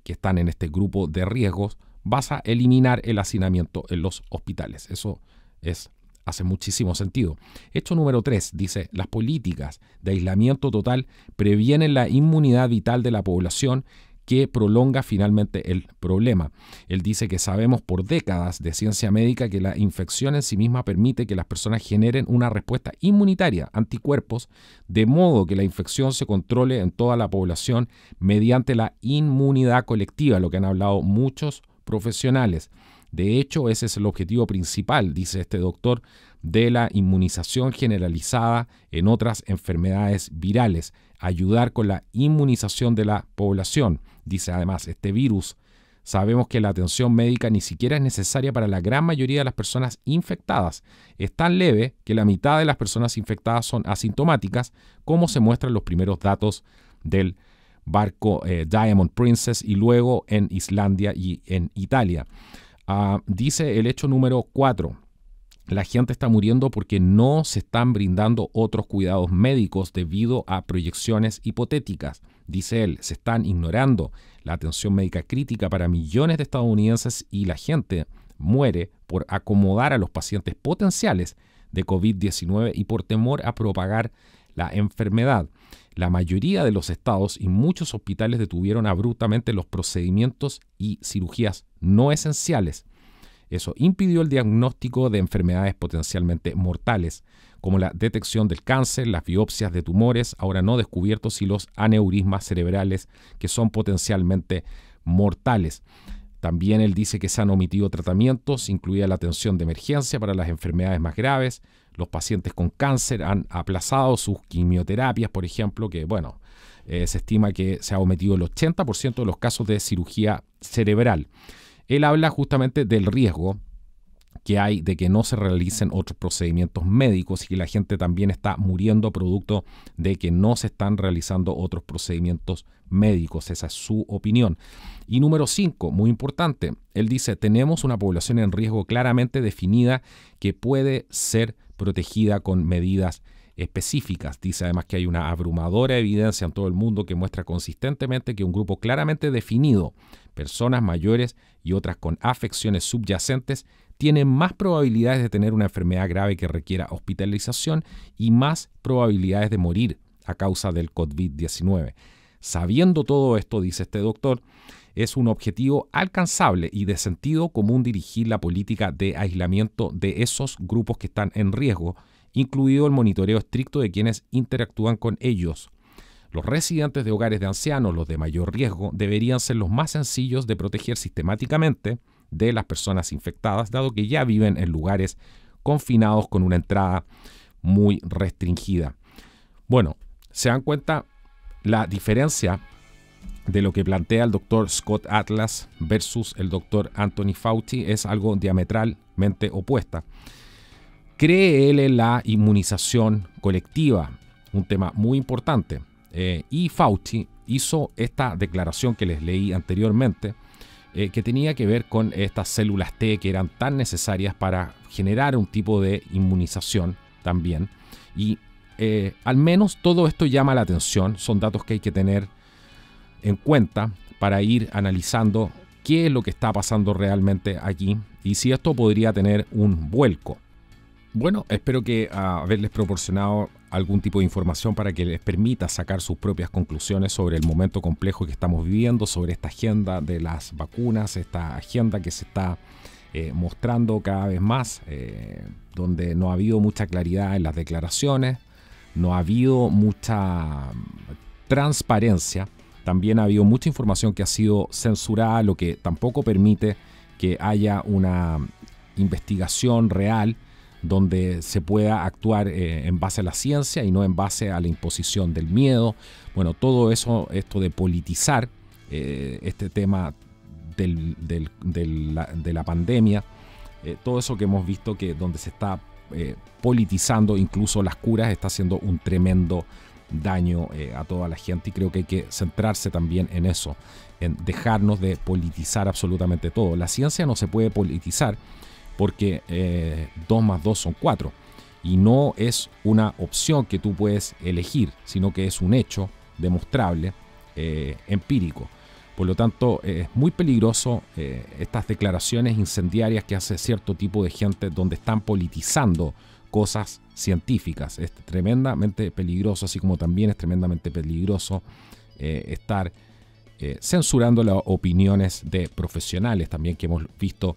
que están en este grupo de riesgos, vas a eliminar el hacinamiento en los hospitales. Eso es, hace muchísimo sentido. Hecho número tres dice, las políticas de aislamiento total previenen la inmunidad vital de la población que prolonga finalmente el problema. Él dice que sabemos por décadas de ciencia médica que la infección en sí misma permite que las personas generen una respuesta inmunitaria, anticuerpos, de modo que la infección se controle en toda la población mediante la inmunidad colectiva, lo que han hablado muchos profesionales. De hecho, ese es el objetivo principal, dice este doctor, de la inmunización generalizada en otras enfermedades virales, ayudar con la inmunización de la población. Dice además, este virus Sabemos que la atención médica ni siquiera es necesaria para la gran mayoría de las personas infectadas. Es tan leve que la mitad de las personas infectadas son asintomáticas, como se muestran los primeros datos del barco eh, Diamond Princess y luego en Islandia y en Italia. Ah, dice el hecho número 4 la gente está muriendo porque no se están brindando otros cuidados médicos debido a proyecciones hipotéticas. Dice él, se están ignorando la atención médica crítica para millones de estadounidenses y la gente muere por acomodar a los pacientes potenciales de COVID-19 y por temor a propagar la enfermedad. La mayoría de los estados y muchos hospitales detuvieron abruptamente los procedimientos y cirugías no esenciales eso impidió el diagnóstico de enfermedades potencialmente mortales, como la detección del cáncer, las biopsias de tumores ahora no descubiertos y los aneurismas cerebrales que son potencialmente mortales. También él dice que se han omitido tratamientos, incluida la atención de emergencia para las enfermedades más graves. Los pacientes con cáncer han aplazado sus quimioterapias, por ejemplo, que bueno, eh, se estima que se ha omitido el 80% de los casos de cirugía cerebral. Él habla justamente del riesgo que hay de que no se realicen otros procedimientos médicos y que la gente también está muriendo producto de que no se están realizando otros procedimientos médicos. Esa es su opinión. Y número 5, muy importante, él dice, tenemos una población en riesgo claramente definida que puede ser protegida con medidas específicas. Dice además que hay una abrumadora evidencia en todo el mundo que muestra consistentemente que un grupo claramente definido personas mayores y otras con afecciones subyacentes tienen más probabilidades de tener una enfermedad grave que requiera hospitalización y más probabilidades de morir a causa del COVID-19. Sabiendo todo esto, dice este doctor, es un objetivo alcanzable y de sentido común dirigir la política de aislamiento de esos grupos que están en riesgo, incluido el monitoreo estricto de quienes interactúan con ellos. Los residentes de hogares de ancianos, los de mayor riesgo, deberían ser los más sencillos de proteger sistemáticamente de las personas infectadas, dado que ya viven en lugares confinados con una entrada muy restringida. Bueno, se dan cuenta la diferencia de lo que plantea el doctor Scott Atlas versus el doctor Anthony Fauci es algo diametralmente opuesta. Cree él en la inmunización colectiva, un tema muy importante. Eh, y Fauci hizo esta declaración que les leí anteriormente, eh, que tenía que ver con estas células T que eran tan necesarias para generar un tipo de inmunización también. Y eh, al menos todo esto llama la atención, son datos que hay que tener en cuenta para ir analizando qué es lo que está pasando realmente aquí y si esto podría tener un vuelco. Bueno, espero que ah, haberles proporcionado algún tipo de información para que les permita sacar sus propias conclusiones sobre el momento complejo que estamos viviendo, sobre esta agenda de las vacunas, esta agenda que se está eh, mostrando cada vez más, eh, donde no ha habido mucha claridad en las declaraciones, no ha habido mucha mm, transparencia, también ha habido mucha información que ha sido censurada, lo que tampoco permite que haya una investigación real donde se pueda actuar eh, en base a la ciencia y no en base a la imposición del miedo. Bueno, todo eso, esto de politizar eh, este tema de la pandemia, eh, todo eso que hemos visto que donde se está politizando incluso las curas está haciendo un tremendo daño a toda la gente y creo que hay que centrarse también en eso, en dejarnos de politizar absolutamente todo. La ciencia no se puede politizar porque 2 eh, más 2 son 4. Y no es una opción que tú puedes elegir, sino que es un hecho demostrable, eh, empírico. Por lo tanto, eh, es muy peligroso estas declaraciones incendiarias que hace cierto tipo de gente donde están politizando cosas científicas. Es tremendamente peligroso, así como también es tremendamente peligroso estar censurando las opiniones de profesionales también que hemos visto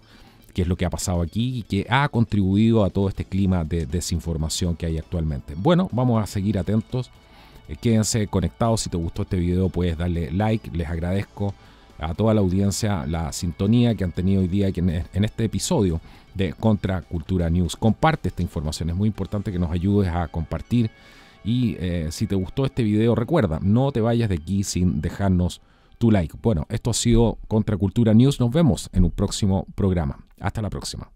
qué es lo que ha pasado aquí y que ha contribuido a todo este clima de desinformación que hay actualmente. Bueno, vamos a seguir atentos. Eh, quédense conectados. Si te gustó este video, puedes darle like. Les agradezco a toda la audiencia la sintonía que han tenido hoy día en este episodio de Contra Cultura News. Comparte esta información. Es muy importante que nos ayudes a compartir. Y eh, si te gustó este video, recuerda, no te vayas de aquí sin dejarnos tu like. Bueno, esto ha sido Contra Cultura News. Nos vemos en un próximo programa. Hasta la próxima.